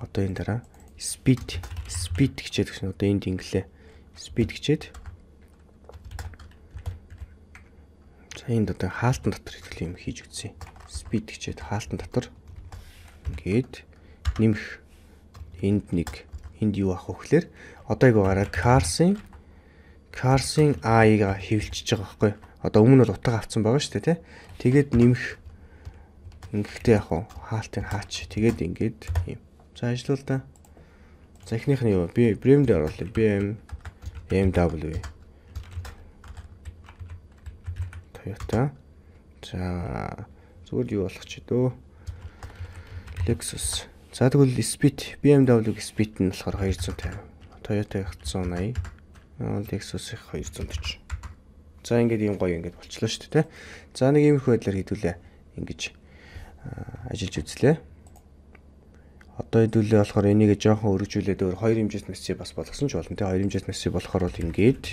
Speaker 1: Одоо энэ дараа speed speed гэчээд өгсөн. Одоо энд инглээ. Speed гэчээд. За энд одоо хаалтан дотор хэвэл юм хийж үтсэн. Speed гэчээд хаалтан дотор ингээд нэмэх энд нэг энд юу авах вэ гэхээр одоо айгуу гараа cars-ын cars-ын AI-га хэвлчихэж байгаа байхгүй юу? одоо өмнө нь утга авцсан байгаа шүү дээ тий. Тэгээд нэмэх ингээдтэй яг хаалтыг хаач. Тэгээд ингээд юм. За ажиллаул да. За эхнийх нь юу? Би BM дээр оруулъя. BM MW. Toyota. За зүгээр юу болох ч дөө. Lexus. За тэгвэл Speed BMW Speed нь болохоор 250. Toyota 180. Lexus 240. За ингээд ийм гоё ингээд болчлоо шүү дээ. За нэг иймэрхүү байдлаар хэдүүлээ. Ингээд ажиллаж үзлээ. Одоо хэдүүлээ болохоор энийг жоохон өргөжүүлээд өөр хоёр хэмжээст мессеж бас болгосон ч болно те. Хоёр хэмжээст мессеж болохоор бол ингээд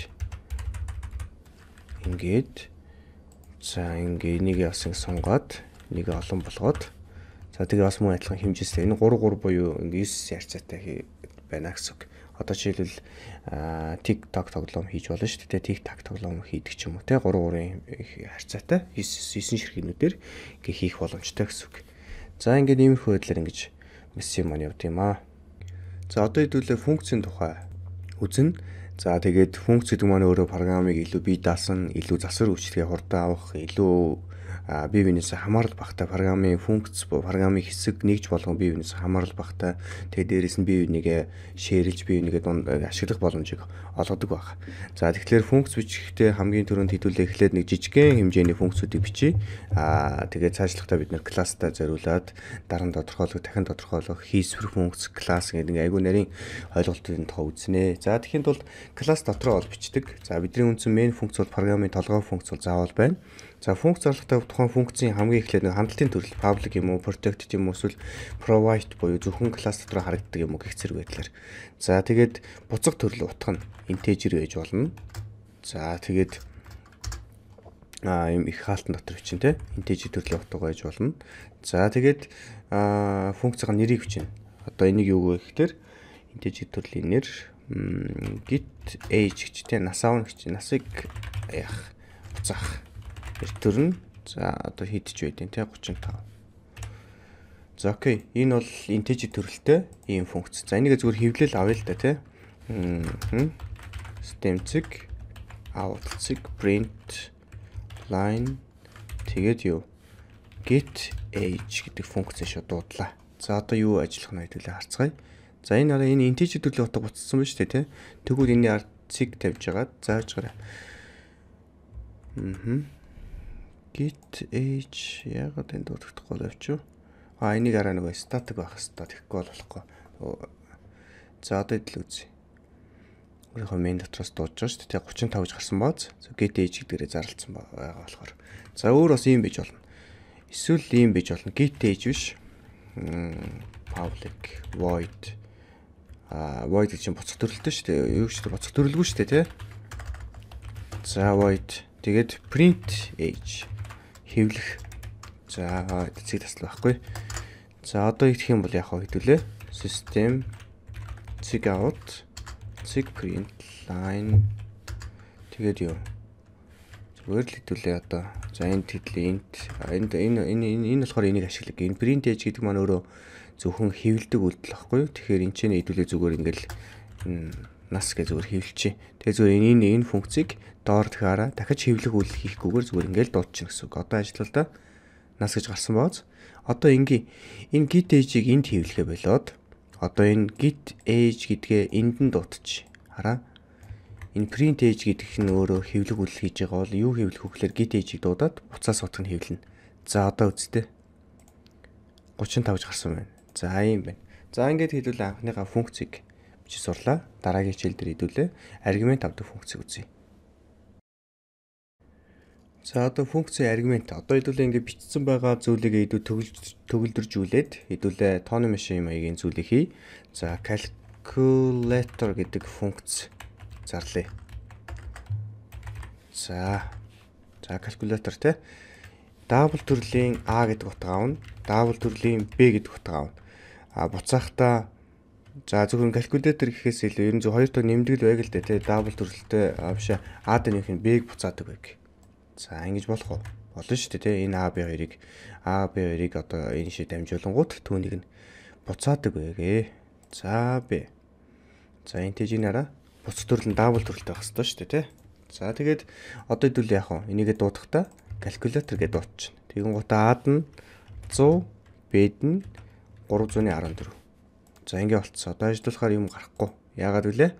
Speaker 1: ингээд за ингээ энийг яасан сонгоод нэг олон болгоод за тэгээ бас мөн адилхан хэмжээстэй энэ 3 3 буюу ингээ 9 ярцаатай байна гэсэн үг. Одоо жишээлбэл тик ток тоглоом хийж болно шүү дээ. Тик так тоглоом хийдэг ч юм уу те 3 3-ын харьцаатай 9 ширхэгнүүдээр ингээ хийх боломжтой гэсэн үг. За ингээд иймэрхүү байдлаар ингэж месси мань явд юм аа. За одоо хэдүүлээ функцийн тухай үзэн. За тэгээд функц гэдэг маань өөрөө програмыг илүү бие даасан, илүү засвар үйлчлэгээ хурдан авах, илүү бие биенээс хамаарал багтай программын функц программын хэсэг нэгж болгон бие биенээс хамаарал багтай тэгээ дээрэс нь бие бинийгээ шеэрлж бие бинийгээ дунд э, ашиглах боломжийг олгодог баг. За тэгэхээр функц бичихтэй хамгийн түрүүнд хэдүүлээ эхлээд нэг жижигхэн хэмжээний функцүүдийг бичиж аа тэгээ цаашлахтаа бид нэр класстай зориулаад дараа нь тодорхойлох дахин тодорхойлох хийсвэр функц класс гэдэг ингээ айгүй нарийн ойлголтын тоо үзнэ. За тэгхийн тулд класс дотроо ол бичдэг. За бидний үндсэн main функц бол программын толгой функц бол заавал байна. За функц зорилготой тухайн функцийн хамгийн эхлээд нэг хандлтын төрөл public юм уу, protected юм уу, эсвэл provide буюу зөвхөн класс дотор харагддаг юм уу гэх зэрэг байдлаар. За тэгээд буцах төрөл утга нь integer байж болно. За тэгээд а юм их хаалтан дотор бичэн те интежи төрлийн утга байж болно. За тэгээд а функцийн нэрийг бичнэ. Одоо энийг юу гэх тэгэхээр интежи төрлийн нэр git age гэж те нас аав гэж насыг яах буцаах эртөр нь за одоо хийдэж байдیں۔ Тэ 35. За окей. Энэ бол интеж төрөлтэй ийм функц. За энийг зөвхөн хэвлэл авъя л да тий. Stemcig outcig print line тэгээд юу? get age гэдэг функц шүү дуудлаа. За одоо юу ажиллах нь хэвлэлээ харцгаая. За энэ араа энэ интеж төрлөө утга буцсан байна шүү дээ тий. Тэгвэл энэний арцыг тавьж хагаад зааж гараа. Аа git age ягаад энд дурдахгүй боловч юу? А энийг араа нөгөө static байх хэвээр тэгэхгүй болохгүй. За одоо идэл үзье. Өөрийнхөө main дотроос дуудаж байгаа шүү дээ. 35 гэж гарсан бооз. Git age гэдгээрээ зарлцсан байгаа болохоор. За өөр бас юм бийж болно. Эсвэл ийм бийж болно. Git age биш. public void а void гэж чинь буцах төрөлтэй шүү дээ. Юу ч буцах төрөлгүй шүү дээ, тий? За void тэгээд print age хэвлэх. За эцэг таслах байхгүй. За одоо идэх юм бол яг хэдүүлээ. System цэг out цэг print line тэгээд юу зүгээр л хэдүүлээ одоо за энд хэдлээ энд энд энэ энэ энэ болохоор энийг ашиглаг энэ print edge гэдэг маань өөрөө зөвхөн хэвлдэг үйлдэл واخгүй тэгэхээр энэ ч нэ хэдүүлээ зүгээр ингээл нас гэж зүгээр хэвлэлчээ. Тэгээ зүгээр энэ энэ функцийг доор дахиараа дахиж хэвлэх үйлдэл хийхгүйгээр зүгээр ингээд дуудчихна гэсэн үг. Одоо ажиллалтаа нас гэж гарсан бооз. Одоо ингээ энэ git age-ийг энд хэвлэхэ болоод одоо энэ git age гэдгээ энд нь дуудчих. Хараа. Энэ print age гэдэг нь өөрөө хэвлэх үйлдэл хийж байгаа бол юу хэвлэх хөглөр git age-ийг дуудаад буцаас утга нь хэвлэнэ. За одоо үзтээ. 35 гэж гарсан байна. За ийм байна. За ингээд хэлвэл анхныхаа функцийг бичиж сурлаа. Дараагийн хичээл дээр хэдүүлээ. Аргумент авдаг функцийг үзье. За одоо функци аргумент одоо хэдүүлээ ингээд бичсэн байгаа зүйлийг хэдүү төгөлдөржүүлээд хэдүүлээ тооны машин маягийн зүйлийг хий. За calculator гэдэг функц зарлая. За за калькулятор те дабл төрлийн А гэдэг утга авна, дабл төрлийн Б гэдэг утга авна. А буцаахтаа За зөвхөн калькулятор гэхээс илүү ер нь зөв хоёр тоо нэмэгдэл байг л дээ тий. Дабл төрөлтэй авшаа А дэнийх нь Б-г буцаадаг байг. За ингэж болох уу? Болно шүү дээ тий. Энэ А Б хоёрыг А Б хоёрыг одоо энэ шиг дамжуулангууд түүнийг нь буцаадаг байгэ. За Б. За энэ тэжинараа буц төрөл нь дабл төрөлтэй байх хэрэгтэй шүү дээ тий. За тэгээд одоо хэдүүл яах вэ? Энийгээ дуудахтаа калькулятор гэдэг дуудчихна. Тэгэн гутаа Ад нь 100, Б-д нь 314 За ингээ болцсон. Одоо ажилуулахаар юм гарахгүй. Яагаад вүлээ?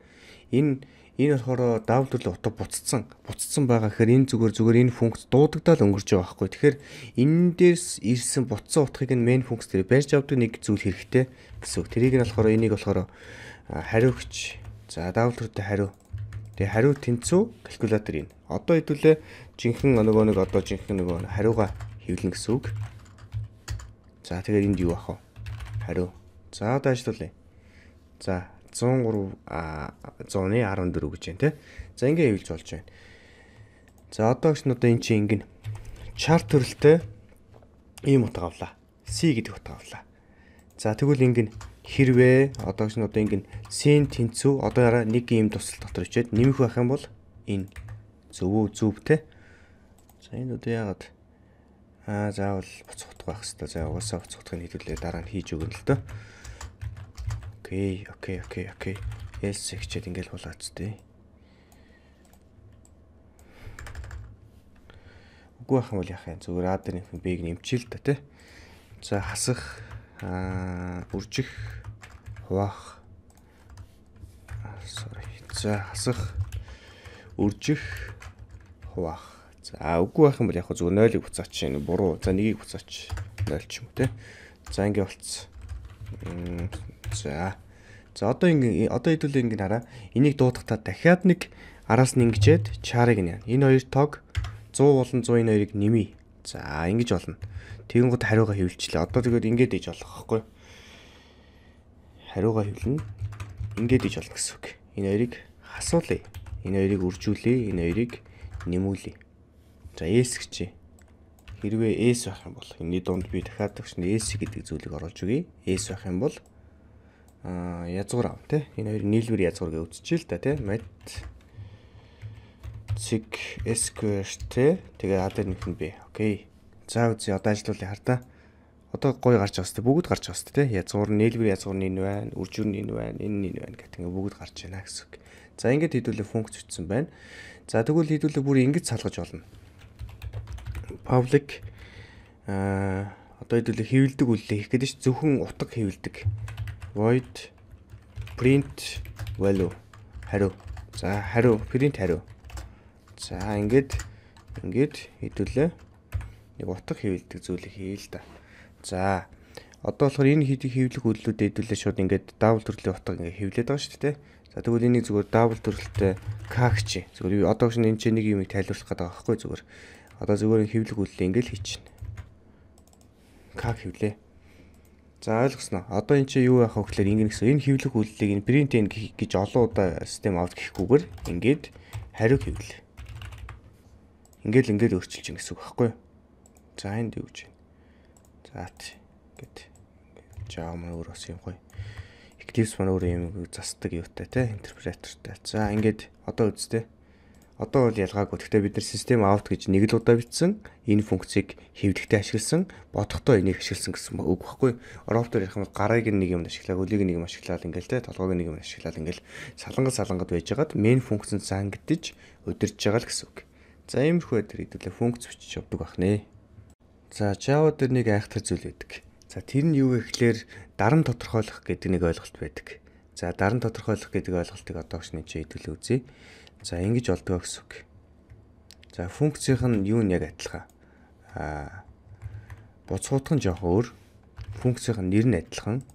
Speaker 1: Энэ энэ болохоор давл төрөл утга буцсан. Буцсан байгаа гэхээр энэ зүгээр зүгээр энэ функц дуудагдаад өнгөрч байгаа байхгүй. Тэгэхээр энэ дээрс ирсэн буцсан утгыг нь main функц дээр барьж авдаг нэг зүйл хэрэгтэй гэсэн үг. Тэрийг нь болохоор энийг болохоор хариугч. За давл төрөлтэй хариу. Тэгээ хариу тэнцүү калькулятор юм. Одоо хэдүүлээ жинхэнэ нөгөө нэг одоо жинхэнэ нөгөө хариугаа хэвлэн гэсэн үг. За тэгээд энд юу ах вэ? Хариу За одоо ажиллуулъя. За 103 100-14 гэж байна те. За ингээ хэвлж болж байна. За одоо гэсэн одоо эн чинь ингэн чар төрөлтэй ийм утга авлаа. C гэдэг утга авлаа. За тэгвэл ингэн хэрвээ одоо гэсэн одоо ингэн C-ийн тэнцүү одоо яраа нэг ийм тусал дотор ичээд нэмэх байх юм бол энэ зөвөө зөв те. За энэ одоо яагаад аа заавал буцхутгах байх хэвээр. За угаасаа буцхутгыг хэдүүлээ дараа нь хийж өгнө л дөө. Окей, окей, окей, окей. Else хичээд ингээл хулаац тээ. Үгүй байх юм бол яах юм. Зүгээр адернийх нь бийг нэмчил та тээ. За хасах, аа, үржих, хуваах. Sorry. За хасах, үржих, хуваах. За үгүй байх юм бол яг хөө зүгээр 0-ыг буцаач энэ буруу. За 1-ийг буцаач 0 ч юм уу те. За ингэ болцсон. За. За одоо ингэ одоо хэдүүлээ ингэ хараа. Энийг дуудахтаа дахиад нэг араас нь ингэжээд чарыг нь яана. Энэ хоёр тог 100 болон 192-ыг нэмий. За ингэж болно. Тэгэнгүүт хариугаа хэвлэлчлээ. Одоо тэгээд ингэж ээж болох байхгүй. Хариугаа хэвлэнэ. Ингэж ээж болно гэсэн үг. Энэ хоёрыг хасуулъя. Энэ хоёрыг үржүүлээ. Энэ хоёрыг нэмүүлээ. За S гэчээ. Хэрвээ S байх юм бол энэний дунд би дахиад төгснө S гэдэг зүйлийг оруулж өгье. S байх юм бол 192 аа язгуур ав тий. Энэ хоёр нийлбэр язгуур гэж үзчихье л да тий. Mat sig square тий. Тэгээ аа дээр нэг нь b. Окей. За үзье одоо ажлуулъя хартаа. Одоо гой гарч байгаа сте бүгд гарч байгаа сте тий. Язгуур нийлбэр язгуурны энэ байна, үржүүрны энэ байна, энэ энэ байна гэх тэгээ бүгд гарч байна гэсэн үг. За ингээд хэдүүлээ функц үтсэн байна. За тэгвэл хэдүүлээ бүр ингэж салгаж болно. Public аа одоо хэдүүлээ хэвлдэг үлээ хийх гэдэг чинь зөвхөн утга хэвлдэг void print value хариу. За хариу print хариу. За ингээд ингээд хэдүүлээ. Нэг утга хэвэлдэг зүйлийг хийе л да. За одоо болохоор энэ хийх хэвлэх хөдөлгөөд хэдүүлээ шууд ингээд даавал төрлийн утга ингээд хэвлээд байгаа шүү дээ. За тэгвэл энийг зүгээр даавал төрөлтэй кагч. Зүгээр одоо шин энэ ч нэг юм тайлбарлах гэдэг аахгүй зүгээр. Одоо зүгээр хэвлэх хөдөлгөөн ингээд хийчихнэ. Каг хэвлээ. За ойлгосноо. Одоо эн чинь юу яхав гэхээр ингэ гэсэн. Энэ хэвлэх үйлдэлийг энэ print end гэж олон удаа систем авт гэхгүйгээр ингээд хариу хэвлэл. Ингээл ингээл өөрчилж ин гэсэн үг байхгүй юу? За энд юу гэж байна? Заат гэт. Java маань өөр бас юм гоё. Eclipse маань өөр юм засдаг юутай те интерпретертэй. За ингээд одоо үзтээ одоо бол ялгаагүй. Гэхдээ бид нар систем аут гэж нэг л удаа бичсэн энэ функцийг хэвлэгтээ ашигласан, бодохдоо энийг ашигласан гэсэн үг багхгүй. Роботор ярих юм бол гарыг нэг юмд ашиглаа, хөлийг нэг юм ашиглаад ингээл те, толгойг нэг юм ашиглаад ингээл салангат салангат байжгаад main функцэнд зангидж удирж байгаа л гэсэн үг. За иймэрхүү дээр хэдүүлээ функц бичиж явдаг байх нэ. За Java дээр нэг айхтар зүйл байдаг. За тэр нь юу вэ гэхээр даран тодорхойлох гэдэг нэг ойлголт байдаг. За даран тодорхойлох гэдэг ойлголтыг одоо ч нэг хэдүүлээ үзье. За ингэж олдгоо гэсэн үг. За функцийнх нь юу нь яг адилхан. Аа буцхуудхан жоох өөр. Функцийнх нь нэр нь адилхан.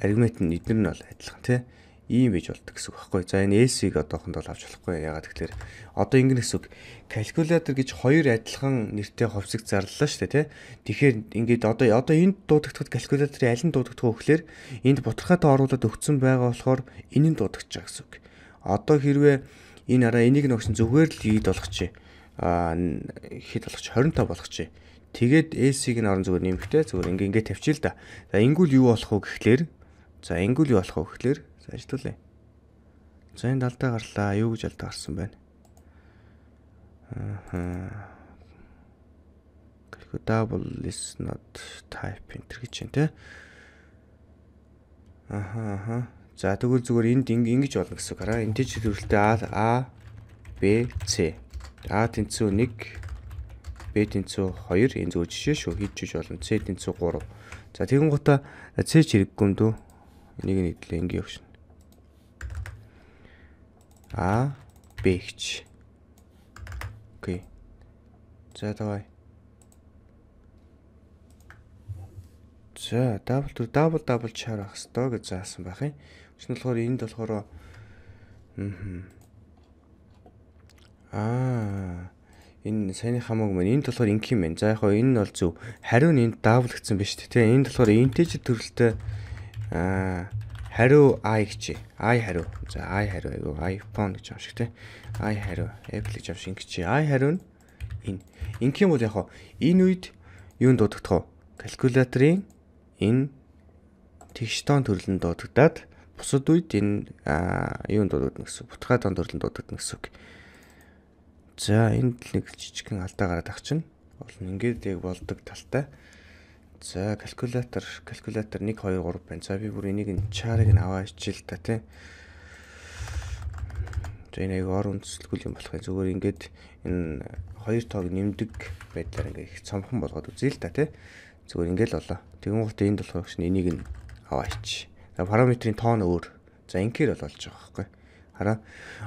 Speaker 1: Аргумент нь эдгээр нь бол адилхан тий. Ийм бийж болдог гэсэн үг байхгүй. За энэ else-ийг одоохонд бол авч болохгүй. Ягаад тэгэхээр одоо ингэнэ гэсэн үг. Калькулятор гэж хоёр адилхан нэртэй ховсыг зарлалаа шүү дээ тий. Тэгэхээр ингээд одоо одоо энд дуудагдхад калькуляторын аль нь дуудагдах вэ гэхээр энд бутархаатай оруулаад өгсөн байгаа болохоор энэ нь дуудагдчих гэсэн үг. Одоо хэрвээ энэ араа энийг нөгсөн зүгээр л ийд болгочих. Аа хэд болгочих 25 болгочих. Тэгээд AC-г нь орон зүгээр нэмэхтэй зүгээр ингээ ингээ тавьчих л да. За ингүүл юу болох вэ гэхлээр за ингүүл юу болох вэ гэхлээр за ажилтуулъя. За энэ алдаа гарлаа. Юу гэж алдаа гарсан байна? Аа. Double is not type enter гэж байна те. Аха аха. За тэгвэл зүгээр энд ингэж болно гэсэн үг хараа. Энтэй чи төрөлтэй А А Б С. А тэнцүү 1 Б тэнцүү 2 энэ зөв жишээ шүү. Хийчихэж болно. С тэнцүү 3. За тэгэн гута С чирэггүй юм дөө. Энийг нь хэдлээ ингийн өгшин. А Б гэж. Окей. За давай. За дабл дабл дабл чарах хэвээр гэж заасан байх юм. Шин болохоор энд болохоор аа энэ саяны хамаагүй маань энд болохоор инх юм байна. За яг хоо энэ нь бол зөв. Хариу нь энд даавлагдсан биш үү? Тэ энд болохоор энтэй ч төрөлтэй аа хариу i гэж. i хариу. За i хариу айгу iPhone гэж авшиг тэ. i хариу Apple гэж авшиг гэж. i хариу нь энэ. Инх юм бол яг хоо энэ үед юу дуудагдах вэ? Калькуляторын энэ тэгштон төрөл нь дуудагдаад бусад үед энэ юунд дуудагдана гэсэн бутгаа танд төрлөнд дуудагдана гэсэн үг. За энд л нэг жижигхэн алдаа гараад ахчихна. Олон ингээд яг болдог талтай. За калькулятор, калькулятор 1 2 3 байна. За би бүр энийг нь чарыг нь аваа ичил та тий. За энэ яг ор үндэслэлгүй юм болох юм. Зүгээр ингээд энэ хоёр тоог нэмдэг байдлаар ингээд их цомхон болгоод үзье л та тий. Зүгээр ингээд л болоо. Тэгэн гут энд болох юм шин энийг нь аваа ичи параметрын тоон өөр. За ингээр бол болж байгаа байхгүй. Хараа.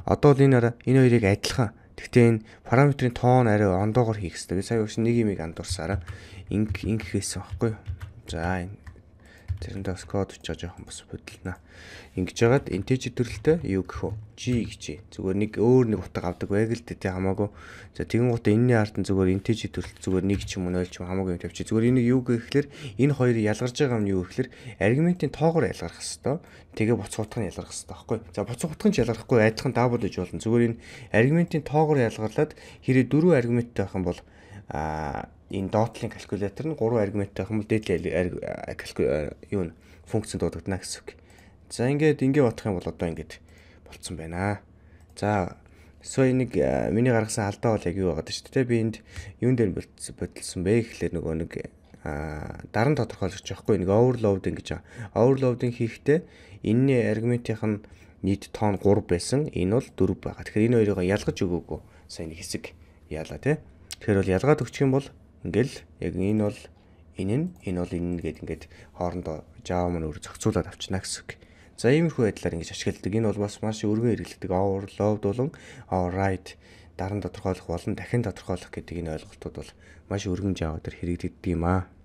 Speaker 1: Одоо л энэ араа энэ хоёрыг адилхан. Гэхдээ энэ параметрын тоон арай ондоогоор хийх хэрэгтэй. Би сая өгсөн нэг юмыг андуурсаараа инг ингээсээ байхгүй. За энэ Тэрэндээ бас код очоо жоохон бас бодлоо. Ингэж яагаад integer төрөлтэй юу гэх вэ? G гэж. Зүгээр нэг өөр нэг утга авдаг байг л дээ хамаагүй. За тэгэн гут энэний ард нь зүгээр integer төрөлт зүгээр нэг ч юм уу 0 ч юм хамаагүй юм тавьчих. Зүгээр энийг юу гэхээр энэ хоёр ялгарж байгаа юм юу гэхээр аргументын тоогоор ялгарх хэвээр. Тэгээ буцуутх нь ялгарх хэвээр байхгүй. За буцуутх нь ч ялгархгүй адилхан double гэж болно. Зүгээр энэ аргументын тоогоор ялгарлаад хэрэг дөрвөн аргументтай байх юм бол аа энэ доотлын калькулятор нь 3 аргументтай хэмэл дээдлийн юу н функц дуудагдана гэсэн үг. За ингээд ингээ бодох юм бол одоо ингээд болцсон байна. За эсвэл нэг миний гаргасан алдаа бол яг юу байгаад шүү дээ. Би энд юун дээр бодилсон бэ гэхлээр нөгөө нэг дараа нь тодорхойлж байгаа нэг overloading гэж байгаа. Overloading хийхдээ энэний аргументийнх нь нийт тоон 3 байсан. Энэ бол 4 байгаа. Тэгэхээр энэ хоёрыг ялгаж өгөөгөө. Сайн нэг хэсэг яалаа тий. Тэгэхээр бол ялгаад өгчих юм бол Ингээл яг энэ бол энэ нь энэ бол энэ нь гэд ингээд хоорондоо Java мөн өөр зохицуулаад авчна гэсэн үг. За иймэрхүү байдлаар ингэж ашигладаг. Энэ бол бас маш өргөн хэрэглэдэг or, loved болон or right дараа нь тодорхойлох болон дахин тодорхойлох гэдэг энэ ойлголтууд бол маш өргөн Java дээр хэрэгждэг юм аа.